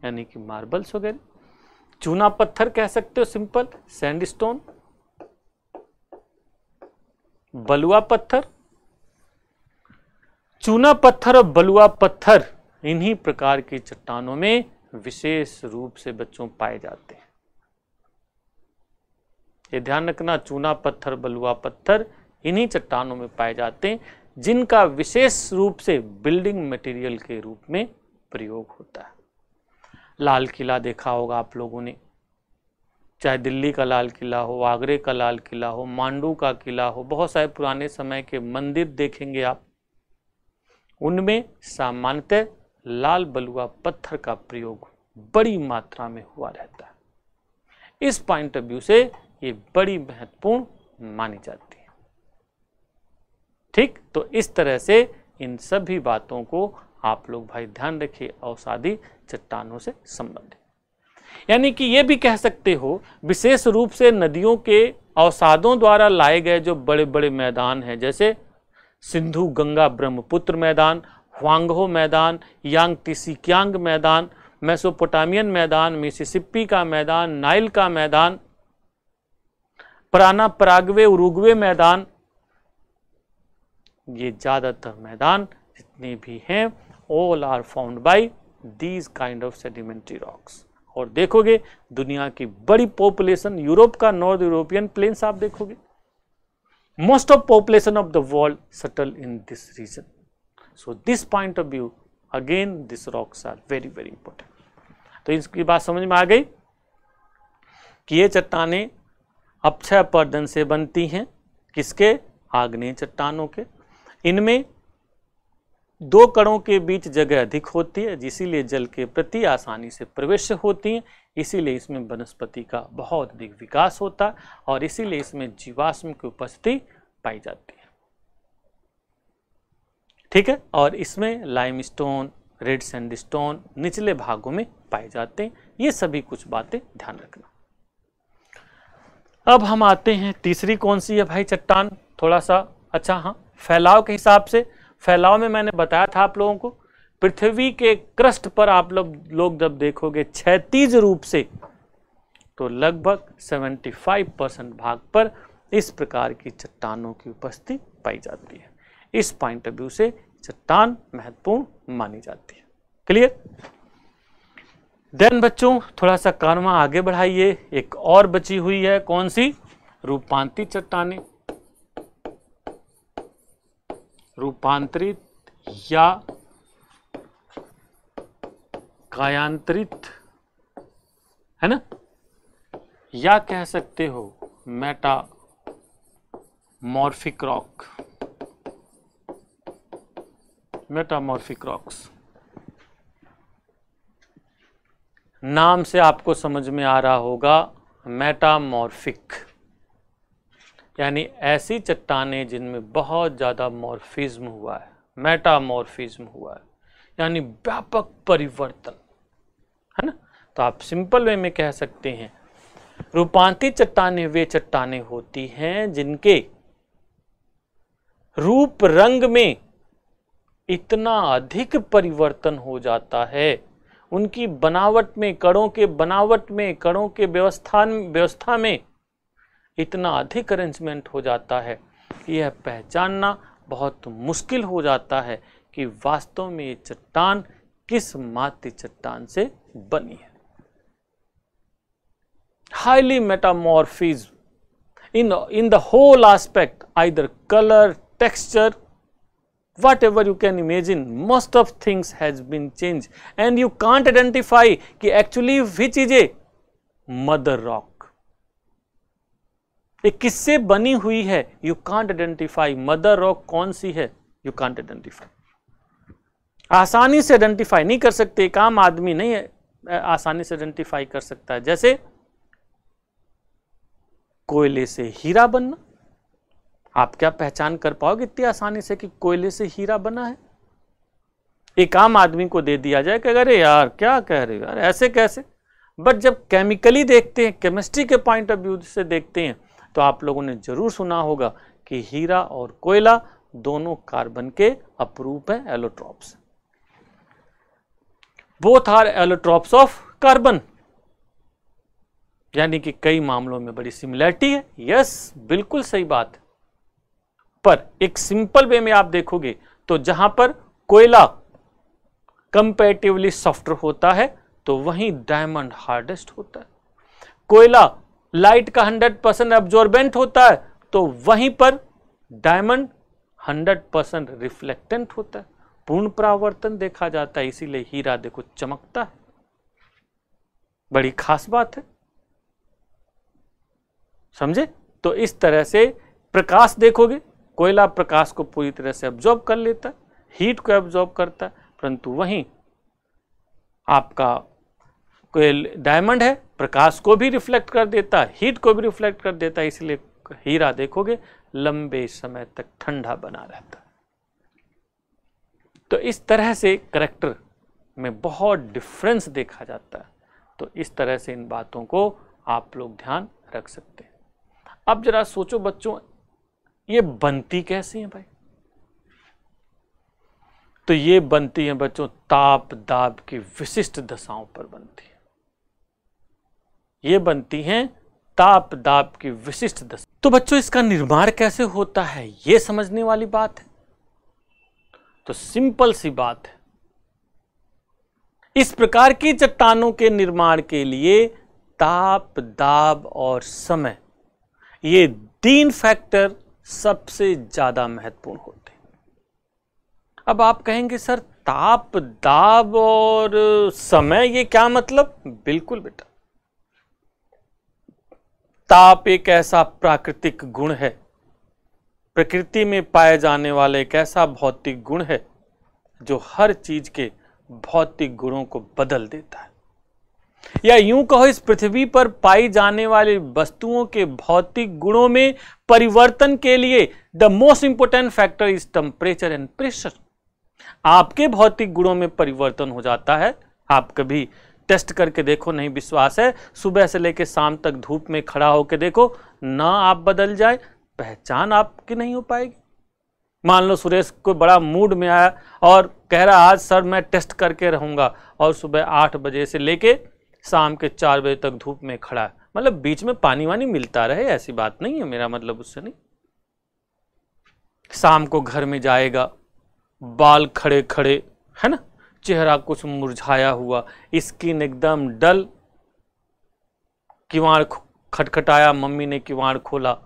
Speaker 1: यानी कि मार्बल्स वगैरह चूना पत्थर कह सकते हो सिंपल सैंडस्टोन बलुआ पत्थर चूना पत्थर और बलुआ पत्थर इन्हीं प्रकार की चट्टानों में विशेष रूप से बच्चों पाए जाते हैं ये ध्यान रखना चूना पत्थर बलुआ पत्थर इन्हीं चट्टानों में पाए जाते हैं जिनका विशेष रूप से बिल्डिंग मटेरियल के रूप में प्रयोग होता है लाल किला देखा होगा आप लोगों ने चाहे दिल्ली का लाल किला हो आगरे का लाल किला हो मांडू का किला हो बहुत सारे पुराने समय के मंदिर देखेंगे आप उनमें सामान्यतः लाल बलुआ पत्थर का प्रयोग बड़ी मात्रा में हुआ रहता है इस पॉइंट ऑफ व्यू से ये बड़ी महत्वपूर्ण मानी जाती है ठीक तो इस तरह से इन सभी बातों को आप लोग भाई ध्यान रखिए अवसादी चट्टानों से संबंधित यानी कि यह भी कह सकते हो विशेष रूप से नदियों के अवसादों द्वारा लाए गए जो बड़े बड़े मैदान हैं जैसे सिंधु गंगा ब्रह्मपुत्र मैदान ह्वांगहो मैदान यांग तिसिक्यांग मैदान मेसोपोटामियन मैदान मिसिसिपी का मैदान नाइल का मैदान पराना प्रागवे उरुग्वे मैदान ये ज़्यादातर मैदान जितने भी हैं all are found by these kind of sedimentary rocks और देखोगे दुनिया की बड़ी पॉपुलेशन यूरोप का नॉर्थ यूरोपियन प्लेन्स आप देखोगे most of population of the world settle in this region. So, this point of view again these rocks are very very important. तो इसकी बात समझ में आ गई कि ये चट्टाने अक्षय पर्दन से बनती हैं किसके आग्नेय चट्टानों के इनमें दो कणों के बीच जगह अधिक होती है जिसीलिए जल के प्रति आसानी से प्रवेश होती हैं इसीलिए इसमें वनस्पति का बहुत अधिक विकास होता है और इसीलिए इसमें जीवाश्म की उपस्थिति पाई जाती है ठीक है और इसमें लाइमस्टोन रेड सैंडस्टोन निचले भागों में पाए जाते हैं ये सभी कुछ बातें ध्यान रखना अब हम आते हैं तीसरी कौन सी है भाई चट्टान थोड़ा सा अच्छा हाँ फैलाव के हिसाब से फैलाव में मैंने बताया था आप लोगों को पृथ्वी के क्रस्ट पर आप लोग लोग जब देखोगे छीज रूप से तो लगभग 75 परसेंट भाग पर इस प्रकार की चट्टानों की उपस्थिति पाई जाती है इस पॉइंट ऑफ व्यू से चट्टान महत्वपूर्ण मानी जाती है क्लियर देन बच्चों थोड़ा सा कारवा आगे बढ़ाइए एक और बची हुई है कौन सी रूपांती चट्टाने रूपांतरित या कायांतरित है ना या कह सकते हो मॉर्फिक रॉक मेटामॉर्फिक रॉक्स नाम से आपको समझ में आ रहा होगा मेटामॉर्फिक यानी ऐसी चट्टानें जिनमें बहुत ज़्यादा मॉर्फिज्म हुआ है मेटामॉर्फिज्म हुआ है यानी व्यापक परिवर्तन है ना तो आप सिंपल वे में कह सकते हैं रूपांतरित चट्टाने वे चट्टाने होती हैं जिनके रूप रंग में इतना अधिक परिवर्तन हो जाता है उनकी बनावट में कड़ों के बनावट में कड़ों के व्यवस्था व्यवस्था में इतना अधिक अरेंजमेंट हो जाता है कि यह पहचानना बहुत मुश्किल हो जाता है कि वास्तव में ये चट्टान किस माति चट्टान से बनी है highly metamorphosed in in the whole aspect either colour texture whatever you can imagine most of things has been change and you can't identify कि actually which is a mother rock ये किससे बनी हुई है you can't identify mother rock कौन सी है you can't identify आसानी से आइडेंटिफाई नहीं कर सकते एक आम आदमी नहीं है आसानी से आइडेंटिफाई कर सकता है जैसे कोयले से हीरा बनना आप क्या पहचान कर पाओगे इतनी आसानी से कि कोयले से हीरा बना है एक आम आदमी को दे दिया जाए कि अरे यार क्या कह रहे हो यार ऐसे कैसे बट जब केमिकली देखते हैं केमिस्ट्री के पॉइंट ऑफ व्यू से देखते हैं तो आप लोगों ने ज़रूर सुना होगा कि हीरा और कोयला दोनों कार्बन के अपरूप हैं allotropes both are allotropes of carbon यानी कि कई मामलों में बड़ी सिमिलैरिटी है यस बिल्कुल सही बात पर एक सिंपल वे में आप देखोगे तो जहां पर कोयला कंपेरेटिवली सॉफ्ट होता है तो वहीं डायमंड हार्डेस्ट होता है कोयला लाइट का 100 परसेंट एब्जॉर्बेंट होता है तो वहीं पर डायमंड 100 परसेंट रिफ्लेक्टेंट होता है पूर्ण परावर्तन देखा जाता है इसीलिए हीरा देखो चमकता है बड़ी खास बात है समझे तो इस तरह से प्रकाश देखोगे कोयला प्रकाश को पूरी तरह से एब्जॉर्ब कर लेता है हीट को एब्जॉर्ब करता है परंतु वहीं आपका कोयल डायमंड है प्रकाश को भी रिफ्लेक्ट कर देता है हीट को भी रिफ्लेक्ट कर देता है इसलिए हीरा देखोगे लंबे समय तक ठंडा बना रहता तो इस तरह से करेक्टर में बहुत डिफरेंस देखा जाता है तो इस तरह से इन बातों को आप लोग ध्यान रख सकते हैं अब जरा सोचो बच्चों ये बनती कैसे है भाई तो ये बनती है बच्चों ताप दाब की विशिष्ट दशाओं पर बनती है ये बनती हैं ताप दाप की विशिष्ट दशा तो बच्चों इसका निर्माण कैसे होता है ये समझने वाली बात है तो सिंपल सी बात है इस प्रकार की चट्टानों के निर्माण के लिए ताप दाब और समय ये तीन फैक्टर सबसे ज्यादा महत्वपूर्ण होते हैं अब आप कहेंगे सर ताप दाब और समय ये क्या मतलब बिल्कुल बेटा ताप एक ऐसा प्राकृतिक गुण है प्रकृति में पाए जाने वाला एक ऐसा भौतिक गुण है जो हर चीज के भौतिक गुणों को बदल देता है या यूं कहो इस पृथ्वी पर पाई जाने वाली वस्तुओं के भौतिक गुणों में परिवर्तन के लिए the most important factor is temperature and pressure आपके भौतिक गुणों में परिवर्तन हो जाता है आप कभी टेस्ट करके देखो नहीं विश्वास है सुबह से लेकर शाम तक धूप में खड़ा होकर देखो ना आप बदल जाए पहचान आपकी नहीं हो पाएगी मान लो सुरेश कोई बड़ा मूड में आया और कह रहा आज सर मैं टेस्ट करके रहूँगा और सुबह आठ बजे से लेके शाम के चार बजे तक धूप में खड़ा है मतलब बीच में पानी वानी मिलता रहे ऐसी बात नहीं है मेरा मतलब उससे नहीं शाम को घर में जाएगा बाल खड़े खड़े है ना चेहरा कुछ मुरझाया हुआ स्किन एकदम डल किवाड़ खटखटाया मम्मी ने किवाड़ खोला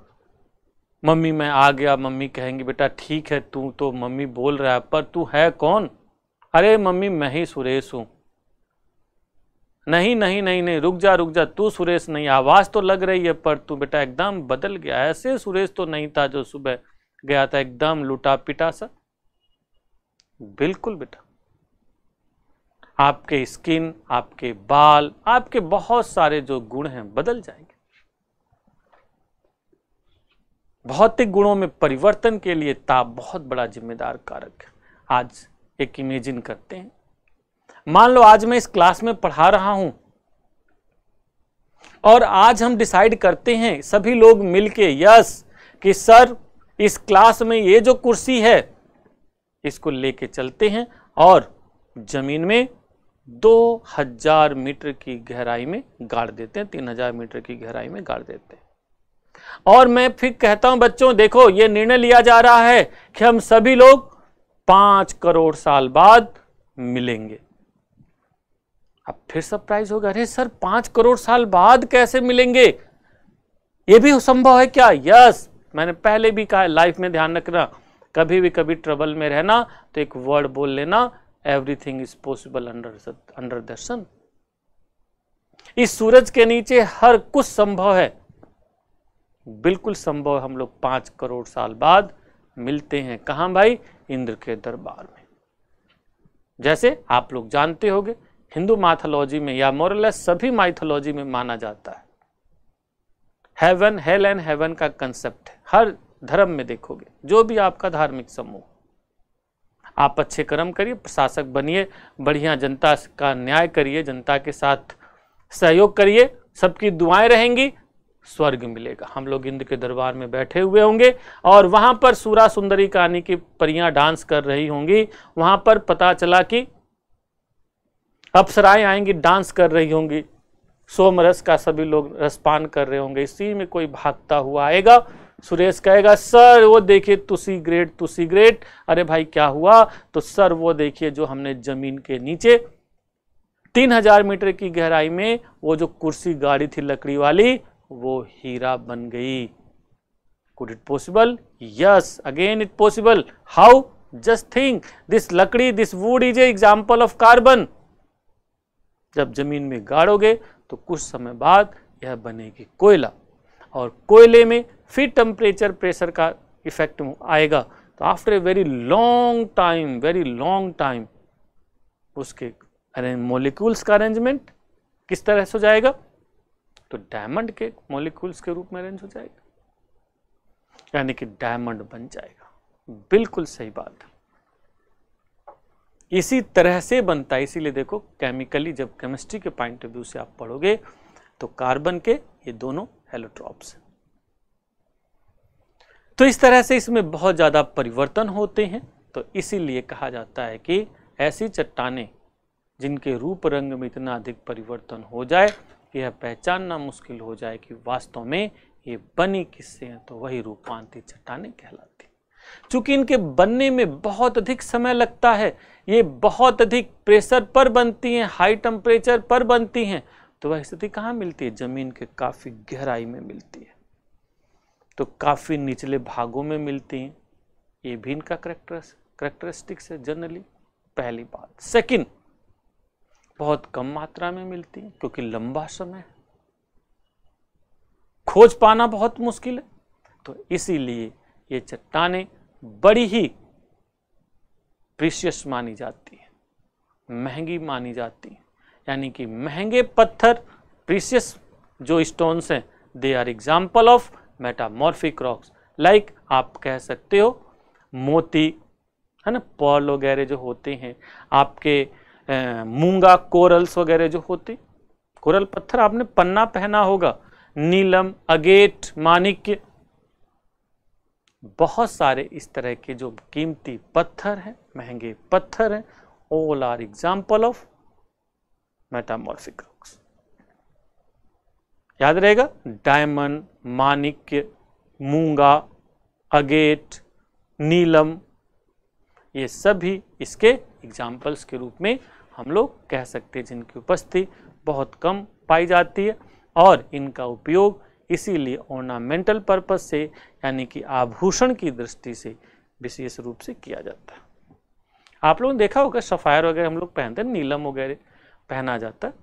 Speaker 1: मम्मी मैं आ गया मम्मी कहेंगी बेटा ठीक है तू तो मम्मी बोल रहा है पर तू है कौन अरे मम्मी मैं ही सुरेश हूँ नहीं नहीं नहीं नहीं रुक जा रुक जा तू सुरेश नहीं आवाज़ तो लग रही है पर तू बेटा एकदम बदल गया ऐसे सुरेश तो नहीं था जो सुबह गया था एकदम लुटा पिटा सा बिल्कुल बेटा आपके स्किन आपके बाल आपके बहुत सारे जो गुण हैं बदल जाएंगे भौतिक गुणों में परिवर्तन के लिए ताप बहुत बड़ा जिम्मेदार कारक है आज एक इमेजिन करते हैं मान लो आज मैं इस क्लास में पढ़ा रहा हूं और आज हम डिसाइड करते हैं सभी लोग मिलके यस कि सर इस क्लास में ये जो कुर्सी है इसको लेके चलते हैं और जमीन में दो हजार मीटर की गहराई में गाड़ देते हैं तीन हजार मीटर की गहराई में गाड़ देते हैं और मैं फिर कहता हूं बच्चों देखो ये निर्णय लिया जा रहा है कि हम सभी लोग पांच करोड़ साल बाद मिलेंगे अब फिर सरप्राइज होगा अरे सर पांच करोड़ साल बाद कैसे मिलेंगे ये भी संभव है क्या यस मैंने पहले भी कहा लाइफ में ध्यान रखना कभी भी कभी ट्रबल में रहना तो एक वर्ड बोल लेना everything is possible under under the sun इस सूरज के नीचे हर कुछ संभव है बिल्कुल संभव हम लोग पांच करोड़ साल बाद मिलते हैं कहा भाई इंद्र के दरबार में जैसे आप लोग जानते होंगे हिंदू माथोलॉजी में या मोरलेस सभी माइथोलॉजी में माना जाता है हेवन हेल एंड हेवन का कंसेप्ट है हर धर्म में देखोगे जो भी आपका धार्मिक समूह आप अच्छे कर्म करिए प्रशासक बनिए बढ़िया जनता का न्याय करिए जनता के साथ सहयोग करिए सबकी दुआएं रहेंगी स्वर्ग मिलेगा हम लोग इंद्र के दरबार में बैठे हुए होंगे और वहाँ पर सूरा सुंदरी कहानी की परियाँ डांस कर रही होंगी वहाँ पर पता चला कि अप्सराएं आएंगी डांस कर रही होंगी सोमरस का सभी लोग रसपान कर रहे होंगे इसी में कोई भागता हुआ आएगा सुरेश कहेगा सर वो देखिए तुसी ग्रेट तुसी ग्रेट अरे भाई क्या हुआ तो सर वो देखिए जो हमने जमीन के नीचे तीन हजार मीटर की गहराई में वो जो कुर्सी गाड़ी थी लकड़ी वाली वो हीरा बन गई could it possible yes again it possible how just think this लकड़ी this wood is a example of carbon जब जमीन में गाड़ोगे तो कुछ समय बाद यह बनेगी कोयला और कोयले में फिर टेम्परेचर प्रेशर का इफेक्ट आएगा तो after a very long time very long time उसके मोलिक्यूल्स का अरेंजमेंट किस तरह से हो जाएगा तो डायमंड के मोलिक्यूल्स के रूप में अरेंज हो जाएगा यानी कि डायमंड बन जाएगा बिल्कुल सही बात है इसी तरह से बनता है इसीलिए देखो केमिकली जब केमिस्ट्री के पॉइंट ऑफ व्यू से आप पढ़ोगे तो कार्बन के ये दोनों हेलोट्रॉप्स हैं तो इस तरह से इसमें बहुत ज़्यादा परिवर्तन होते हैं तो इसीलिए कहा जाता है कि ऐसी चट्टाने जिनके रूप रंग में इतना अधिक परिवर्तन हो जाए कि यह पहचानना मुश्किल हो जाए कि वास्तव में ये बनी किससे हैं तो वही रूपांति चट्टाने कहलाती चूंकि इनके बनने में बहुत अधिक समय लगता है ये बहुत अधिक प्रेशर पर बनती हैं हाई टेम्परेचर पर बनती हैं तो वह स्थिति कहाँ मिलती है ज़मीन के काफ़ी गहराई में मिलती है तो काफ़ी निचले भागों में मिलती हैं ये भी इनका करेक्टरस करेक्टरिस्टिक्स है जनरली पहली बात सेकंड बहुत कम मात्रा में मिलती हैं क्योंकि लंबा समय खोज पाना बहुत मुश्किल है तो इसीलिए ये चट्टाने बड़ी ही प्रीशियस मानी जाती है महंगी मानी जाती है यानी कि महंगे पत्थर प्रीशियस जो स्टोन्स हैं they are example of metamorphic rocks like आप कह सकते हो मोती है ना पर्ल वगैरह जो होते हैं आपके मूंगा कोरल्स वगैरह जो होते कोरल पत्थर आपने पन्ना पहना होगा नीलम अगेट मानिक बहुत सारे इस तरह के जो कीमती पत्थर हैं महंगे पत्थर हैं all are example of metamorphic याद रहेगा डायमंड मानिक्य मूंगा अगेट नीलम ये सब भी इसके एग्जाम्पल्स के रूप में हम लोग कह सकते हैं जिनकी उपस्थिति बहुत कम पाई जाती है और इनका उपयोग इसीलिए ऑर्नामेंटल पर्पज से यानी कि आभूषण की दृष्टि से विशेष रूप से किया जाता है आप लोगों ने देखा होगा सफ़ायर वगैरह हम लोग पहनते हैं नीलम वगैरह पहना जाता है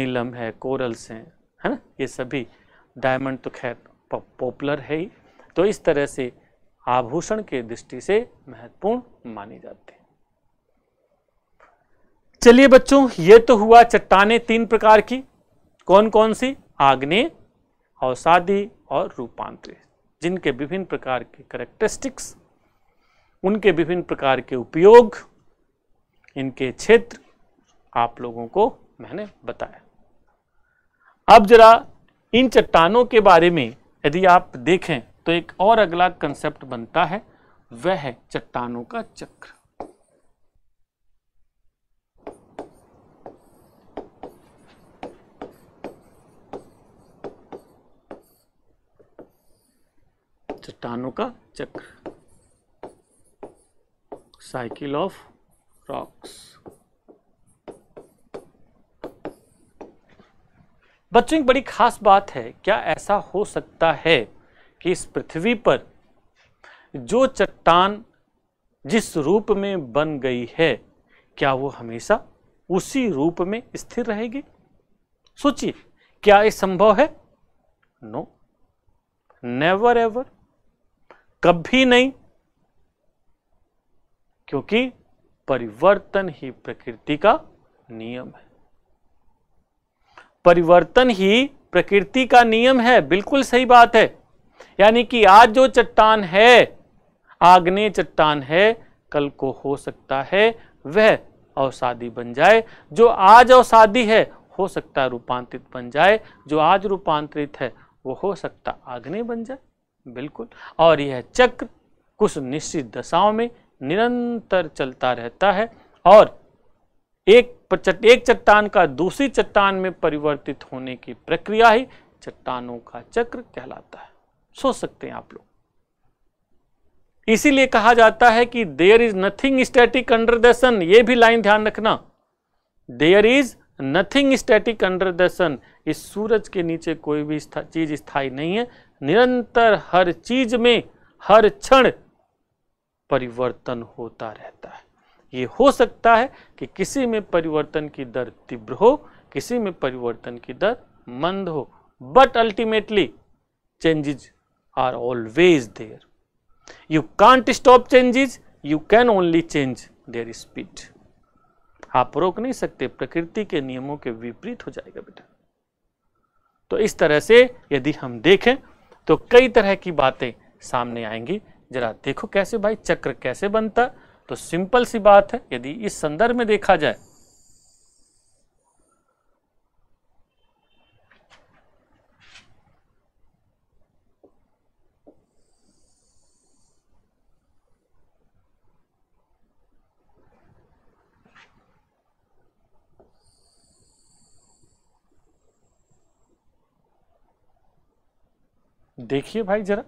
Speaker 1: नीलम है कोरल्स हैं है ना ये सभी डायमंड तो खैर पॉपुलर है ही तो इस तरह से आभूषण के दृष्टि से महत्वपूर्ण माने जाते हैं चलिए बच्चों ये तो हुआ चट्टाने तीन प्रकार की कौन कौन सी आग्ने अवसादी और रूपांतरित जिनके विभिन्न प्रकार के करेक्टरिस्टिक्स उनके विभिन्न प्रकार के उपयोग इनके क्षेत्र आप लोगों को मैंने बताया अब जरा इन चट्टानों के बारे में यदि आप देखें तो एक और अगला कंसेप्ट बनता है वह है चट्टानों का चक्र चट्टानों का चक्र साइकिल ऑफ रॉक्स बच्चों एक बड़ी खास बात है क्या ऐसा हो सकता है कि इस पृथ्वी पर जो चट्टान जिस रूप में बन गई है क्या वो हमेशा उसी रूप में स्थिर रहेगी सोचिए क्या ये संभव है नो नेवर एवर कभी नहीं क्योंकि परिवर्तन ही प्रकृति का नियम है परिवर्तन ही प्रकृति का नियम है बिल्कुल सही बात है यानी कि आज जो चट्टान है आग्नेय चट्टान है कल को हो सकता है वह अवसादी बन जाए जो आज अवसादी है हो सकता रूपांतरित बन जाए जो आज रूपांतरित है वो हो सकता आग्नेय बन जाए बिल्कुल और यह चक्र कुछ निश्चित दशाओं में निरंतर चलता रहता है और एक एक चट्टान का दूसरी चट्टान में परिवर्तित होने की प्रक्रिया ही चट्टानों का चक्र कहलाता है सोच सकते हैं आप लोग इसीलिए कहा जाता है कि there is nothing static under the sun ये भी लाइन ध्यान रखना there is nothing static under the sun इस सूरज के नीचे कोई भी चीज स्थायी नहीं है निरंतर हर चीज में हर क्षण परिवर्तन होता रहता है ये हो सकता है कि किसी में परिवर्तन की दर तीव्र हो किसी में परिवर्तन की दर मंद हो but ultimately changes are always there you can't stop changes you can only change their speed आप रोक नहीं सकते प्रकृति के नियमों के विपरीत हो जाएगा बेटा तो इस तरह से यदि हम देखें तो कई तरह की बातें सामने आएंगी जरा देखो कैसे भाई चक्र कैसे बनता तो सिंपल सी बात है यदि इस संदर्भ में देखा जाए देखिए भाई जरा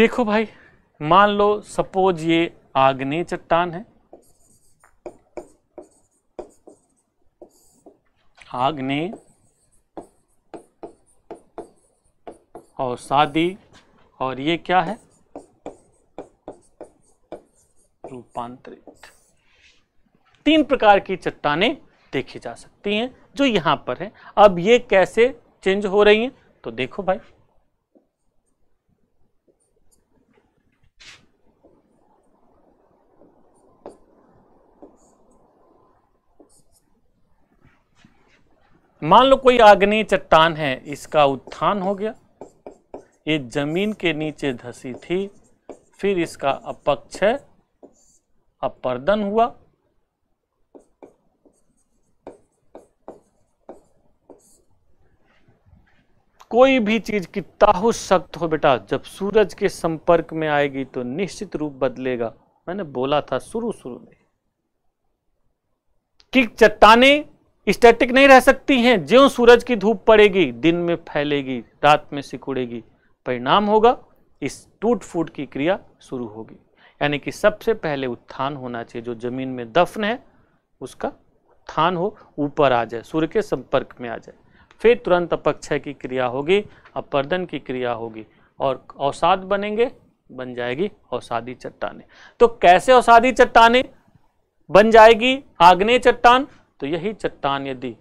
Speaker 1: देखो भाई मान लो सपोज ये आग्नेय चट्टान है आग्नेय और शादी और ये क्या है रूपांतरित तीन प्रकार की चट्टाने देखी जा सकती हैं जो यहां पर है अब ये कैसे चेंज हो रही हैं तो देखो भाई मान लो कोई आग्नेय चट्टान है इसका उत्थान हो गया ये जमीन के नीचे धसी थी फिर इसका अपक्ष अपर्दन हुआ कोई भी चीज की ताहु सख्त हो बेटा जब सूरज के संपर्क में आएगी तो निश्चित रूप बदलेगा मैंने बोला था शुरू शुरू में कि चट्टाने स्टैटिक नहीं रह सकती हैं ज्यों सूरज की धूप पड़ेगी दिन में फैलेगी रात में सिकुड़ेगी परिणाम होगा इस टूट फूट की क्रिया शुरू होगी यानी कि सबसे पहले उत्थान होना चाहिए जो जमीन में दफन है उसका उत्थान हो ऊपर आ जाए सूर्य के संपर्क में आ जाए फिर तुरंत अपक्षय की क्रिया होगी अपर्दन की क्रिया होगी और औसाद बनेंगे बन जाएगी औसादी चट्टाने तो कैसे औसादी चट्टाने बन जाएगी आग्नेय चट्टान तो यही चट्टान यदि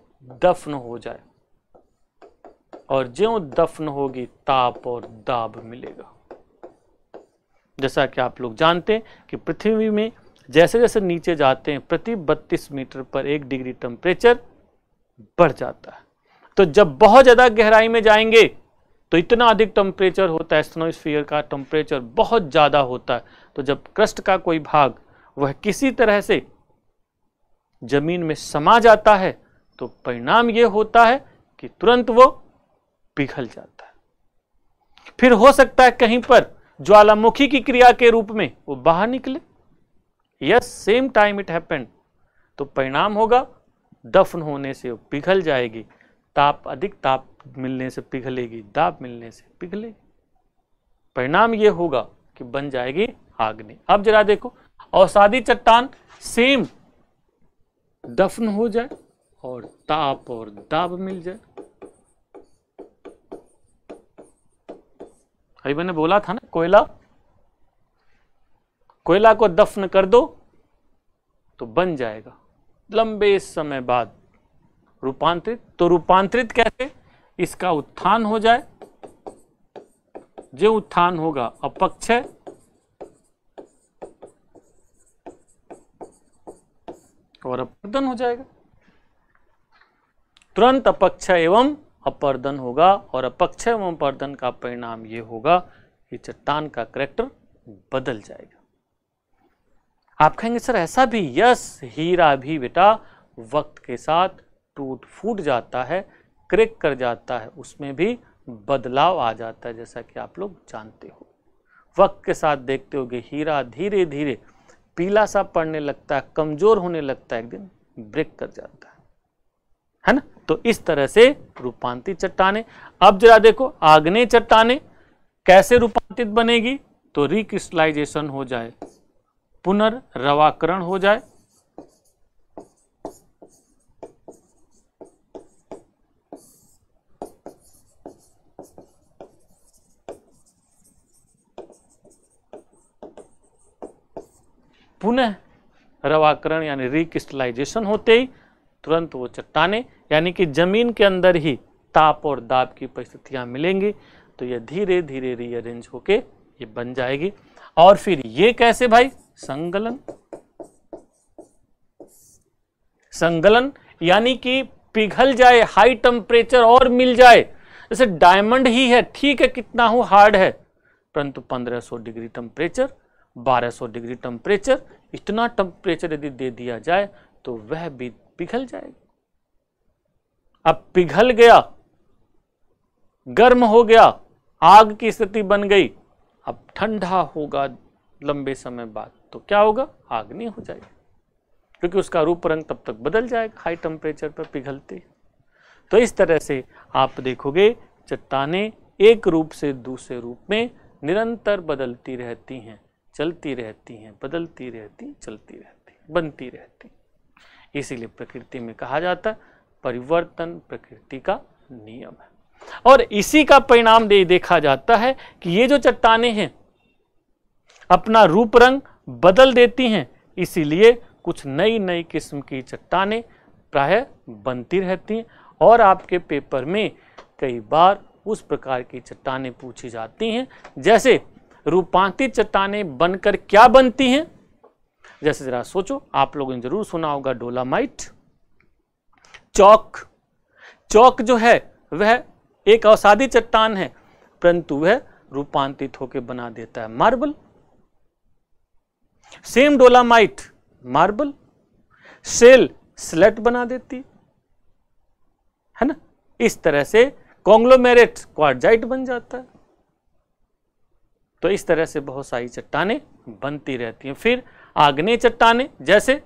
Speaker 1: दफन हो जाए और ज्यो दफन होगी ताप और दाब मिलेगा जैसा कि आप लोग जानते हैं कि पृथ्वी में जैसे जैसे नीचे जाते हैं प्रति 32 मीटर पर एक डिग्री टेम्परेचर बढ़ जाता है तो जब बहुत ज़्यादा गहराई में जाएंगे तो इतना अधिक टेम्परेचर होता है स्नोस्फीयर का टेम्परेचर बहुत ज़्यादा होता है तो जब क्रस्ट का कोई भाग वह किसी तरह से जमीन में समा जाता है तो परिणाम यह होता है कि तुरंत वो पिघल जाता है फिर हो सकता है कहीं पर ज्वालामुखी की क्रिया के रूप में वो बाहर निकले yes same time it happened तो परिणाम होगा दफन होने से वो पिघल जाएगी ताप अधिक ताप मिलने से पिघलेगी दाप मिलने से पिघलेगी परिणाम यह होगा कि बन जाएगी आग्नि अब जरा देखो औसादी चट्टान सेम दफन हो जाए और ताप और दाब मिल जाए अभी मैंने बोला था ना कोयला कोयला को दफन कर दो तो बन जाएगा लंबे समय बाद रूपांतरित तो रूपांतरित कैसे इसका उत्थान हो जाए जो उत्थान होगा अपक्षय और अपर्दन हो जाएगा तुरंत अपक्ष एवं अपर्दन होगा और अपक्ष एवं अपर्दन का परिणाम यह होगा कि चट्टान का करेक्टर बदल जाएगा आप कहेंगे सर ऐसा भी यस हीरा भी बेटा वक्त के साथ टूट फूट जाता है क्रिक कर जाता है उसमें भी बदलाव आ जाता है जैसा कि आप लोग जानते हो वक्त के साथ देखते होगे हीरा धीरे धीरे पीला सा पड़ने लगता है कमजोर होने लगता है एक दिन ब्रेक कर जाता है है ना तो इस तरह से रूपांतरित चट्टाने अब जरा देखो आग्नेय चट्टाने कैसे रूपांतरित बनेगी तो रिक्रिस्टलाइजेशन हो जाए पुनर्वाकरण हो जाए पुनः रवाकरण यानी रिक्रिस्टलाइजेशन होते ही तुरंत वो चट्टाने यानी कि जमीन के अंदर ही ताप और दाब की परिस्थितियाँ मिलेंगी तो ये धीरे धीरे रीअरेंज होके ये बन जाएगी और फिर ये कैसे भाई संगलन संगलन यानी कि पिघल जाए हाई टेम्परेचर और मिल जाए जैसे डायमंड ही है ठीक है कितना हो हार्ड है परंतु 1500 डिग्री टेम्परेचर 1200 डिग्री टेम्परेचर इतना टेम्परेचर यदि दे दिया जाए तो वह भी पिघल जाएगा अब पिघल गया गर्म हो गया आग की स्थिति बन गई अब ठंडा होगा लंबे समय बाद तो क्या होगा आग नहीं हो जाएगी क्योंकि उसका रूप रंग तब तक बदल जाएगा हाई टेम्परेचर पर पिघलते तो इस तरह से आप देखोगे चट्टाने एक रूप से दूसरे रूप में निरंतर बदलती रहती हैं चलती रहती हैं बदलती रहती चलती रहती बनती रहती इसीलिए प्रकृति में कहा जाता परिवर्तन प्रकृति का नियम है और इसी का परिणाम दे देखा जाता है कि ये जो चट्टाने हैं अपना रूप रंग बदल देती हैं इसीलिए कुछ नई नई किस्म की चट्टाने प्राय बनती रहती हैं और आपके पेपर में कई बार उस प्रकार की चट्टाने पूछी जाती हैं जैसे रूपांतरित चट्टानें बनकर क्या बनती हैं जैसे जरा सोचो आप लोगों ने जरूर सुना होगा डोलामाइट चौक चौक जो है वह एक औसादी चट्टान है परंतु वह रूपांतरित होकर बना देता है marble same dolomite marble shale slate बना देती है ना इस तरह से कॉन्ग्लोमेरेट क्वारजाइट बन जाता है तो इस तरह से बहुत सारी चट्टाने बनती रहती हैं फिर आग्नेय चट्टाने जैसे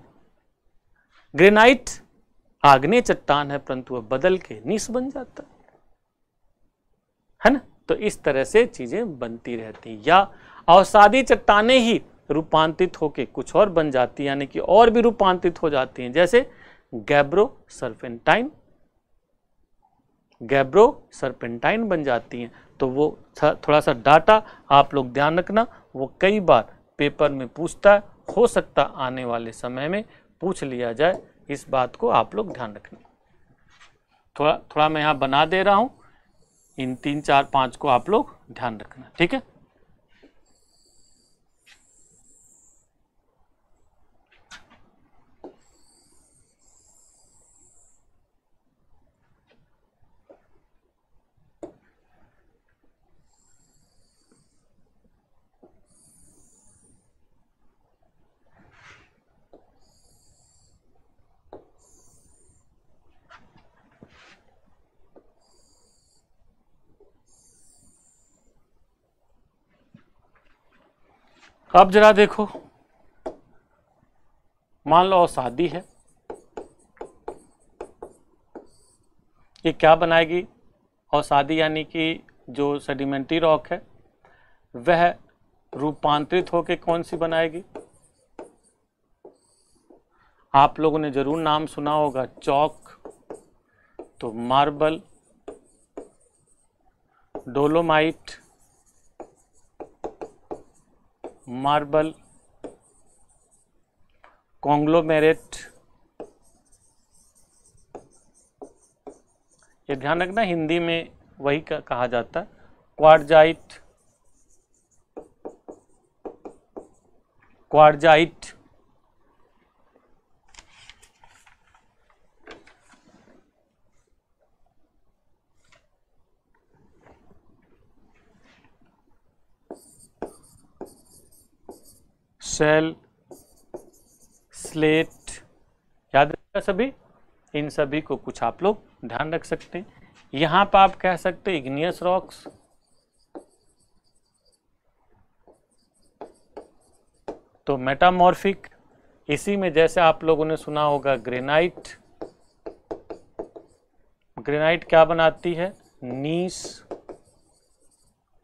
Speaker 1: ग्रेनाइट आग्नेय चट्टान है परंतु वह बदल के नीस बन जाता है है ना तो इस तरह से चीजें बनती रहती या अवसादी चट्टाने ही रूपांतरित होकर कुछ और बन जाती है यानी कि और भी रूपांतरित हो जाती हैं जैसे गैब्रो सर्पेंटाइन गैब्रो सर्पेंटाइन बन जाती हैं तो वो थोड़ा सा डाटा आप लोग ध्यान रखना वो कई बार पेपर में पूछता है हो सकता आने वाले समय में पूछ लिया जाए इस बात को आप लोग ध्यान रखना थोड़ा थोड़ा मैं यहाँ बना दे रहा हूँ इन तीन चार पाँच को आप लोग ध्यान रखना ठीक है अब जरा देखो मान लो शादी है ये क्या बनाएगी और शादी यानी कि जो सेडिमेंटी रॉक है वह रूपांतरित होकर कौन सी बनाएगी आप लोगों ने जरूर नाम सुना होगा चौक तो मार्बल डोलोमाइट मार्बल कॉन्ग्लोमेरेट ये ध्यान रखना हिंदी में वही कहा जाता है क्वारजाइट क्वारजाइट सेल स्लेट याद रखा सभी इन सभी को कुछ आप लोग ध्यान रख सकते हैं यहां पर आप कह सकते हैं इग्नियस रॉक्स तो मेटामॉर्फिक इसी में जैसे आप लोगों ने सुना होगा ग्रेनाइट ग्रेनाइट क्या बनाती है नीस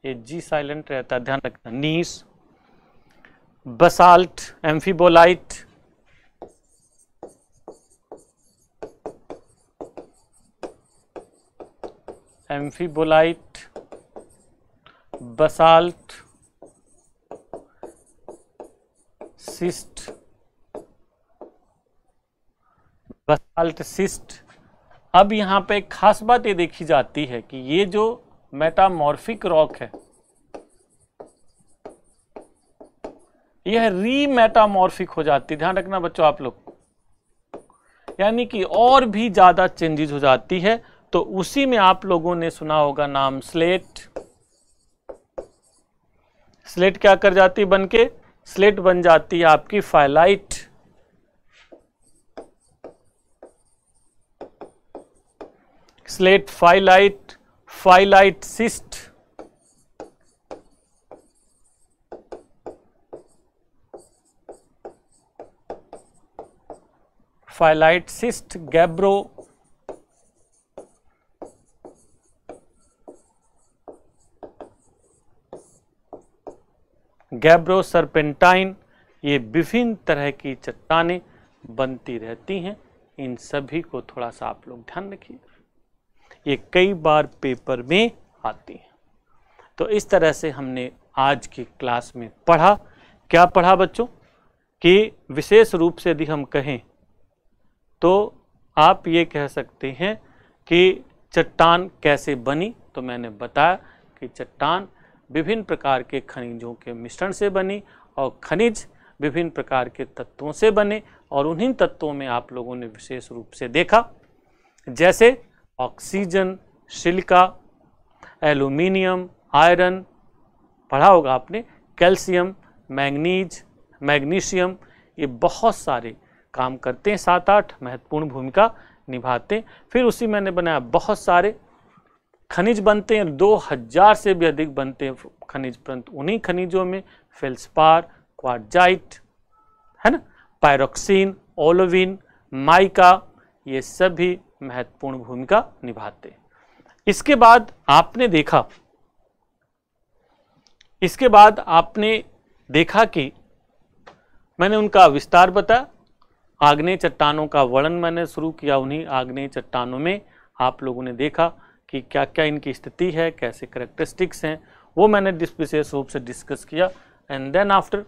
Speaker 1: ये जी साइलेंट रहता है ध्यान रखना gneiss basalt amphibolite amphibolite basalt cyst basalt schist अब यहाँ पे एक खास बात ये देखी जाती है कि ये जो मेटामॉर्फिक रॉक है यह रीमेटामॉर्फिक हो जाती है ध्यान रखना बच्चों आप लोग यानी कि और भी ज़्यादा चेंजेस हो जाती है तो उसी में आप लोगों ने सुना होगा नाम स्लेट स्लेट क्या कर जाती है बन के स्लेट बन जाती है आपकी phyllite slate phyllite phyllite schist phyllite schist gabbro gabbro serpentine ये विभिन्न तरह की चट्टाने बनती रहती हैं इन सभी को थोड़ा सा आप लोग ध्यान रखिए ये कई बार पेपर में आती हैं तो इस तरह से हमने आज की क्लास में पढ़ा क्या पढ़ा बच्चों कि विशेष रूप से यदि हम कहें तो आप ये कह सकते हैं कि चट्टान कैसे बनी तो मैंने बताया कि चट्टान विभिन्न प्रकार के खनिजों के मिश्रण से बनी और खनिज विभिन्न प्रकार के तत्वों से बने और उन्हीं तत्वों में आप लोगों ने विशेष रूप से देखा जैसे ऑक्सीजन सिलिका एल्यूमिनियम आयरन पढ़ा होगा आपने कैल्शियम मैग्नीज मैग्नीशियम ये बहुत सारे काम करते हैं सात आठ महत्वपूर्ण भूमिका निभाते हैं फिर उसी मैंने बनाया बहुत सारे खनिज बनते हैं दो हजार से भी अधिक बनते हैं खनिज परंतु उन्हीं खनिजों में फेल्सपार क्वारजाइट है ना पायरोक्सिन ओलोविन माइका ये सभी महत्वपूर्ण भूमिका निभाते हैं इसके बाद आपने देखा इसके बाद आपने देखा कि मैंने उनका विस्तार बताया आग्नेय चट्टानों का वर्णन मैंने शुरू किया उन्हीं आग्नेय चट्टानों में आप लोगों ने देखा कि क्या क्या इनकी स्थिति है कैसे करेक्टरिस्टिक्स हैं वो मैंने विशेष रूप से डिस्कस किया एंड देन आफ्टर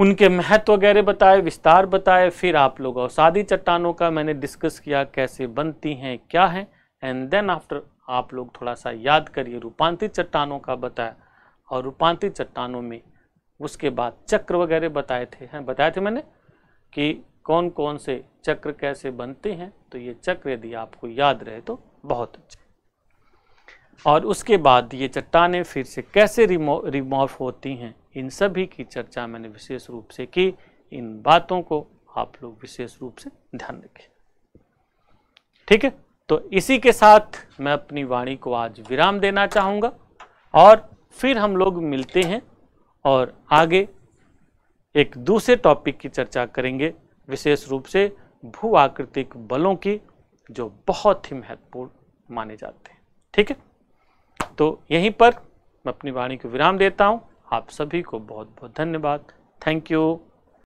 Speaker 1: उनके महत्व वगैरह बताए विस्तार बताए फिर आप लोग औसादी चट्टानों का मैंने डिस्कस किया कैसे बनती हैं क्या हैं एंड देन आफ्टर आप लोग थोड़ा सा याद करिए रूपांतरित चट्टानों का बताया और रूपांतरित चट्टानों में उसके बाद चक्र वगैरह बताए थे हैं बताए थे मैंने कि कौन कौन से चक्र कैसे बनते हैं तो ये चक्र यदि आपको याद रहे तो बहुत अच्छा और उसके बाद ये चट्टाने फिर से कैसे रिमो रिमॉर्फ होती हैं इन सभी की चर्चा मैंने विशेष रूप से की इन बातों को आप लोग विशेष रूप से ध्यान रखें ठीक है तो इसी के साथ मैं अपनी वाणी को आज विराम देना चाहूँगा और फिर हम लोग मिलते हैं और आगे एक दूसरे टॉपिक की चर्चा करेंगे विशेष रूप से भू आकृतिक बलों की जो बहुत ही महत्वपूर्ण माने जाते हैं ठीक है तो यहीं पर मैं अपनी वाणी को विराम देता हूँ आप सभी को बहुत बहुत धन्यवाद थैंक यू